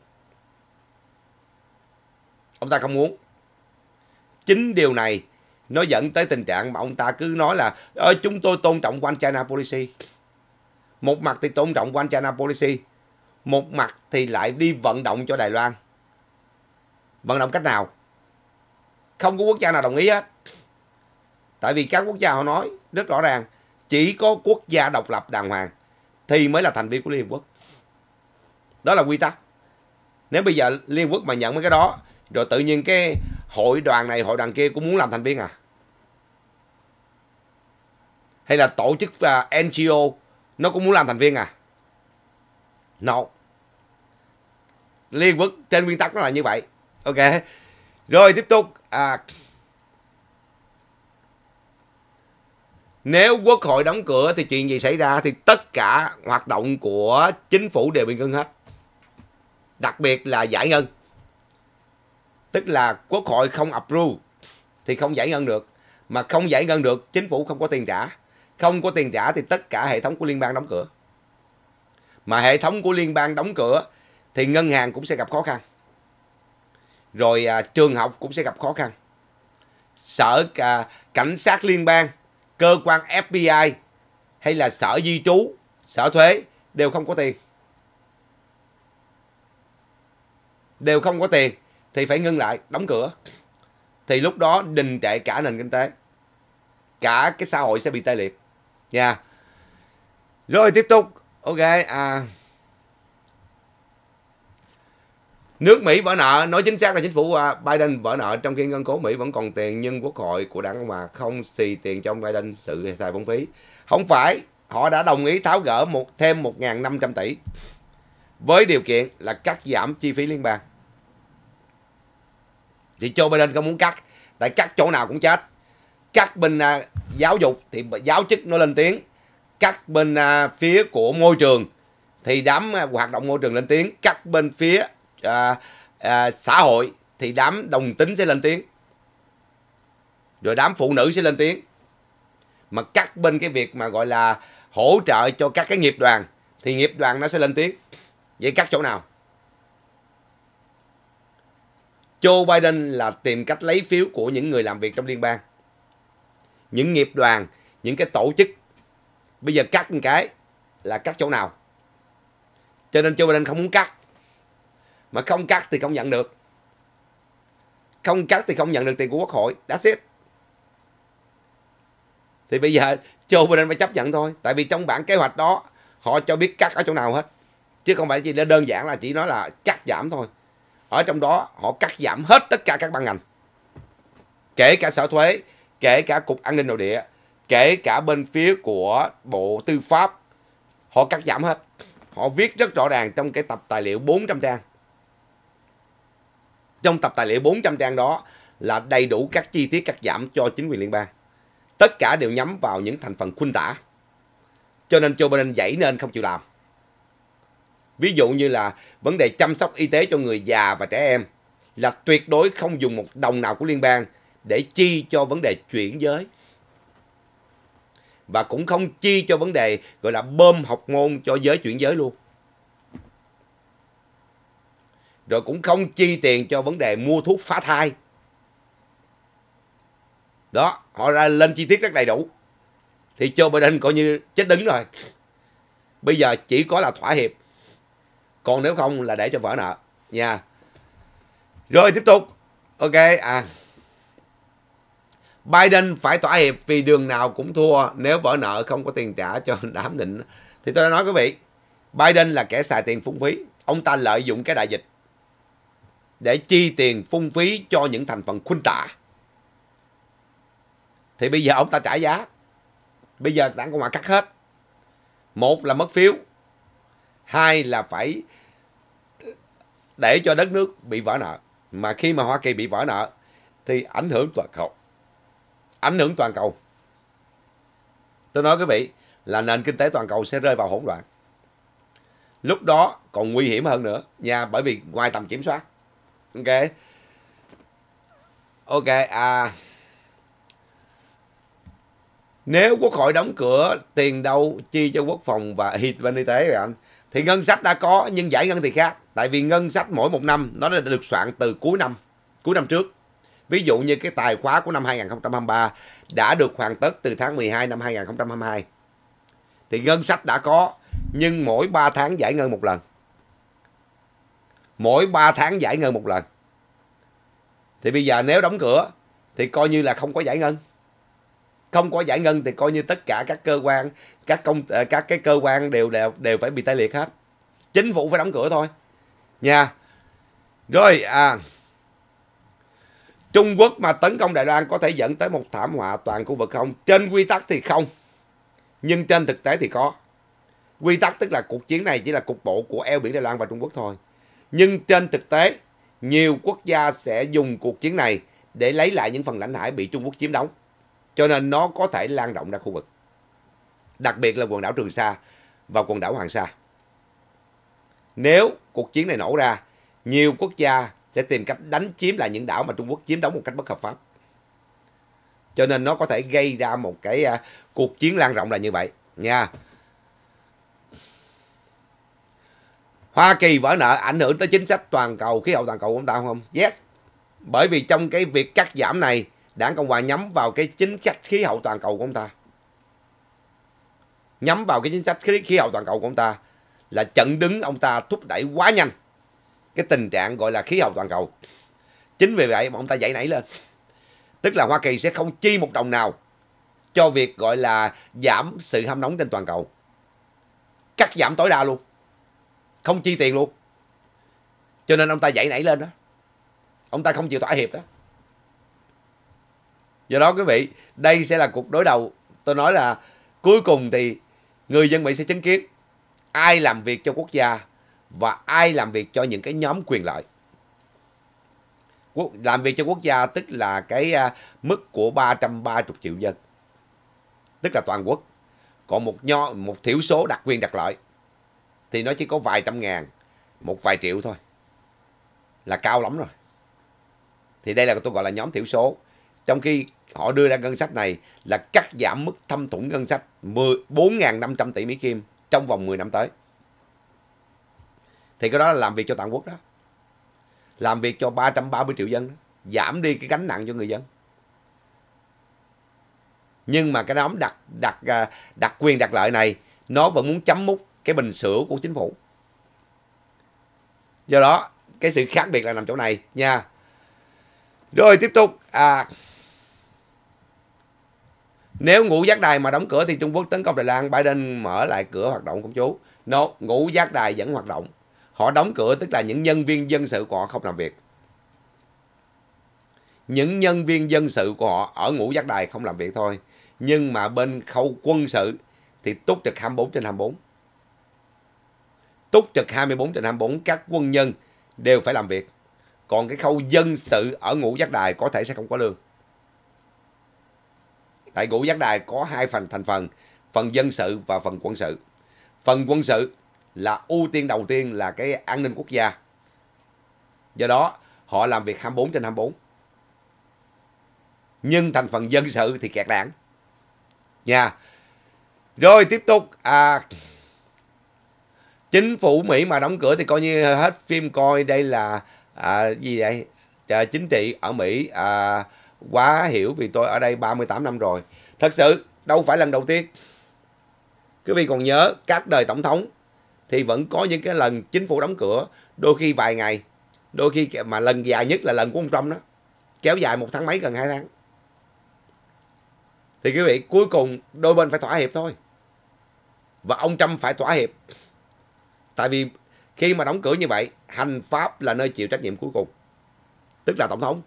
Ông ta không muốn. Chính điều này nó dẫn tới tình trạng mà ông ta cứ nói là chúng tôi tôn trọng One China Policy. Một mặt thì tôn trọng quan anh China Policy, một mặt thì lại đi vận động cho Đài Loan. Vận động cách nào? Không có quốc gia nào đồng ý hết. Tại vì các quốc gia họ nói rất rõ ràng, chỉ có quốc gia độc lập đàng hoàng thì mới là thành viên của Liên Hợp Quốc. Đó là quy tắc. Nếu bây giờ Liên Hợp Quốc mà nhận mấy cái đó, rồi tự nhiên cái hội đoàn này, hội đoàn kia cũng muốn làm thành viên à? Hay là tổ chức à, NGO nó cũng muốn làm thành viên à no liên quốc trên nguyên tắc nó là như vậy ok rồi tiếp tục à, nếu quốc hội đóng cửa thì chuyện gì xảy ra thì tất cả hoạt động của chính phủ đều bị ngưng hết đặc biệt là giải ngân tức là quốc hội không approve thì không giải ngân được mà không giải ngân được chính phủ không có tiền trả không có tiền trả thì tất cả hệ thống của liên bang đóng cửa mà hệ thống của liên bang đóng cửa thì ngân hàng cũng sẽ gặp khó khăn rồi à, trường học cũng sẽ gặp khó khăn sở à, cảnh sát liên bang cơ quan fbi hay là sở di trú sở thuế đều không có tiền đều không có tiền thì phải ngưng lại đóng cửa thì lúc đó đình trệ cả nền kinh tế cả cái xã hội sẽ bị tê liệt nha yeah. rồi tiếp tục ok à nước Mỹ vỡ nợ nói chính xác là chính phủ à, Biden vỡ nợ trong khi ngân cố Mỹ vẫn còn tiền nhưng quốc hội của đảng mà không xì tiền cho ông Biden sự xài phong phí không phải họ đã đồng ý tháo gỡ một thêm 1.500 tỷ với điều kiện là cắt giảm chi phí liên bang thì Joe Biden không muốn cắt tại cắt chỗ nào cũng chết cắt bên à, giáo dục thì giáo chức nó lên tiếng các bên à, phía của môi trường thì đám à, hoạt động môi trường lên tiếng các bên phía à, à, xã hội thì đám đồng tính sẽ lên tiếng rồi đám phụ nữ sẽ lên tiếng mà các bên cái việc mà gọi là hỗ trợ cho các cái nghiệp đoàn thì nghiệp đoàn nó sẽ lên tiếng vậy các chỗ nào Joe Biden là tìm cách lấy phiếu của những người làm việc trong liên bang những nghiệp đoàn, những cái tổ chức. Bây giờ cắt một cái là cắt chỗ nào? Cho nên Joe Biden không muốn cắt. Mà không cắt thì không nhận được. Không cắt thì không nhận được tiền của quốc hội. That's it. Thì bây giờ Joe Biden phải chấp nhận thôi. Tại vì trong bản kế hoạch đó họ cho biết cắt ở chỗ nào hết. Chứ không phải chỉ đơn giản là chỉ nói là cắt giảm thôi. Ở trong đó họ cắt giảm hết tất cả các ban ngành. Kể cả sở thuế, kể cả Cục An ninh Nội địa, kể cả bên phía của Bộ Tư pháp, họ cắt giảm hết. Họ viết rất rõ ràng trong cái tập tài liệu 400 trang. Trong tập tài liệu 400 trang đó là đầy đủ các chi tiết cắt giảm cho chính quyền liên bang. Tất cả đều nhắm vào những thành phần khuynh tả. Cho nên Joe Biden dãy nên không chịu làm. Ví dụ như là vấn đề chăm sóc y tế cho người già và trẻ em là tuyệt đối không dùng một đồng nào của liên bang để chi cho vấn đề chuyển giới và cũng không chi cho vấn đề gọi là bơm học môn cho giới chuyển giới luôn rồi cũng không chi tiền cho vấn đề mua thuốc phá thai đó họ ra lên chi tiết rất đầy đủ thì Joe Biden coi như chết đứng rồi bây giờ chỉ có là thỏa hiệp còn nếu không là để cho vỡ nợ nha rồi tiếp tục ok à Biden phải thỏa hiệp vì đường nào cũng thua nếu vỡ nợ không có tiền trả cho [LAUGHS] đám định. Thì tôi đã nói quý vị, Biden là kẻ xài tiền phung phí. Ông ta lợi dụng cái đại dịch để chi tiền phung phí cho những thành phần khuynh tả. Thì bây giờ ông ta trả giá. Bây giờ đảng Cộng hòa cắt hết. Một là mất phiếu. Hai là phải để cho đất nước bị vỡ nợ. Mà khi mà Hoa Kỳ bị vỡ nợ thì ảnh hưởng toàn cầu ảnh hưởng toàn cầu. Tôi nói quý vị là nền kinh tế toàn cầu sẽ rơi vào hỗn loạn. Lúc đó còn nguy hiểm hơn nữa nha bởi vì ngoài tầm kiểm soát. Ok. Ok à nếu quốc hội đóng cửa tiền đâu chi cho quốc phòng và bên y tế vậy anh thì ngân sách đã có nhưng giải ngân thì khác tại vì ngân sách mỗi một năm nó đã được soạn từ cuối năm cuối năm trước Ví dụ như cái tài khóa của năm 2023 đã được hoàn tất từ tháng 12 năm 2022. Thì ngân sách đã có, nhưng mỗi 3 tháng giải ngân một lần. Mỗi 3 tháng giải ngân một lần. Thì bây giờ nếu đóng cửa thì coi như là không có giải ngân. Không có giải ngân thì coi như tất cả các cơ quan, các công ờ, các cái cơ quan đều đều đều phải bị tê liệt hết. Chính phủ phải đóng cửa thôi. Nha. Rồi à Trung Quốc mà tấn công Đài Loan có thể dẫn tới một thảm họa toàn khu vực không? Trên quy tắc thì không, nhưng trên thực tế thì có. Quy tắc tức là cuộc chiến này chỉ là cục bộ của eo biển Đài Loan và Trung Quốc thôi. Nhưng trên thực tế, nhiều quốc gia sẽ dùng cuộc chiến này để lấy lại những phần lãnh hải bị Trung Quốc chiếm đóng. Cho nên nó có thể lan rộng ra khu vực. Đặc biệt là quần đảo Trường Sa và quần đảo Hoàng Sa. Nếu cuộc chiến này nổ ra, nhiều quốc gia sẽ tìm cách đánh chiếm lại những đảo mà Trung Quốc chiếm đóng một cách bất hợp pháp. Cho nên nó có thể gây ra một cái uh, cuộc chiến lan rộng là như vậy nha. Hoa Kỳ vỡ nợ ảnh hưởng tới chính sách toàn cầu khí hậu toàn cầu của chúng ta không? Yes. Bởi vì trong cái việc cắt giảm này, Đảng Cộng hòa nhắm vào cái chính sách khí hậu toàn cầu của chúng ta. Nhắm vào cái chính sách khí hậu toàn cầu của chúng ta là chận đứng ông ta thúc đẩy quá nhanh cái tình trạng gọi là khí hậu toàn cầu chính vì vậy mà ông ta dậy nảy lên tức là hoa kỳ sẽ không chi một đồng nào cho việc gọi là giảm sự hâm nóng trên toàn cầu cắt giảm tối đa luôn không chi tiền luôn cho nên ông ta dậy nảy lên đó ông ta không chịu thỏa hiệp đó do đó quý vị đây sẽ là cuộc đối đầu tôi nói là cuối cùng thì người dân mỹ sẽ chứng kiến ai làm việc cho quốc gia và ai làm việc cho những cái nhóm quyền lợi quốc, làm việc cho quốc gia tức là cái à, mức của 330 triệu dân tức là toàn quốc còn một nho một thiểu số đặc quyền đặc lợi thì nó chỉ có vài trăm ngàn một vài triệu thôi là cao lắm rồi thì đây là tôi gọi là nhóm thiểu số trong khi họ đưa ra ngân sách này là cắt giảm mức thâm thủng ngân sách 4.500 tỷ Mỹ Kim trong vòng 10 năm tới thì cái đó là làm việc cho toàn quốc đó làm việc cho 330 triệu dân đó. giảm đi cái gánh nặng cho người dân nhưng mà cái nhóm đặt đặt à, đặt quyền đặt lợi này nó vẫn muốn chấm mút cái bình sữa của chính phủ do đó cái sự khác biệt là nằm chỗ này nha rồi tiếp tục à, nếu ngũ giác đài mà đóng cửa thì Trung Quốc tấn công Đài Loan, Biden mở lại cửa hoạt động công chú. No, ngũ giác đài vẫn hoạt động. Họ đóng cửa tức là những nhân viên dân sự của họ không làm việc. Những nhân viên dân sự của họ ở ngũ giác đài không làm việc thôi. Nhưng mà bên khâu quân sự thì túc trực 24 trên 24. Túc trực 24 trên 24 các quân nhân đều phải làm việc. Còn cái khâu dân sự ở ngũ giác đài có thể sẽ không có lương. Tại ngũ giác đài có hai phần thành phần, phần dân sự và phần quân sự. Phần quân sự là ưu tiên đầu tiên là cái an ninh quốc gia. Do đó, họ làm việc 24 trên 24. Nhưng thành phần dân sự thì kẹt đảng. Nha. Rồi tiếp tục à chính phủ Mỹ mà đóng cửa thì coi như hết phim coi đây là à, gì đây À, chính trị ở Mỹ à, quá hiểu vì tôi ở đây 38 năm rồi. Thật sự đâu phải lần đầu tiên. Quý vị còn nhớ các đời tổng thống thì vẫn có những cái lần chính phủ đóng cửa đôi khi vài ngày đôi khi mà lần dài nhất là lần của ông Trump đó kéo dài một tháng mấy gần hai tháng thì quý vị cuối cùng đôi bên phải thỏa hiệp thôi và ông Trump phải thỏa hiệp tại vì khi mà đóng cửa như vậy hành pháp là nơi chịu trách nhiệm cuối cùng tức là tổng thống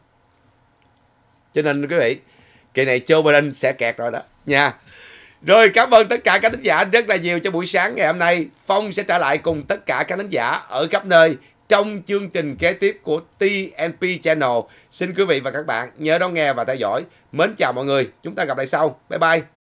cho nên quý vị kỳ này Joe Biden sẽ kẹt rồi đó nha rồi cảm ơn tất cả các thính giả rất là nhiều cho buổi sáng ngày hôm nay. Phong sẽ trở lại cùng tất cả các thính giả ở khắp nơi trong chương trình kế tiếp của TNP Channel. Xin quý vị và các bạn nhớ đón nghe và theo dõi. Mến chào mọi người. Chúng ta gặp lại sau. Bye bye.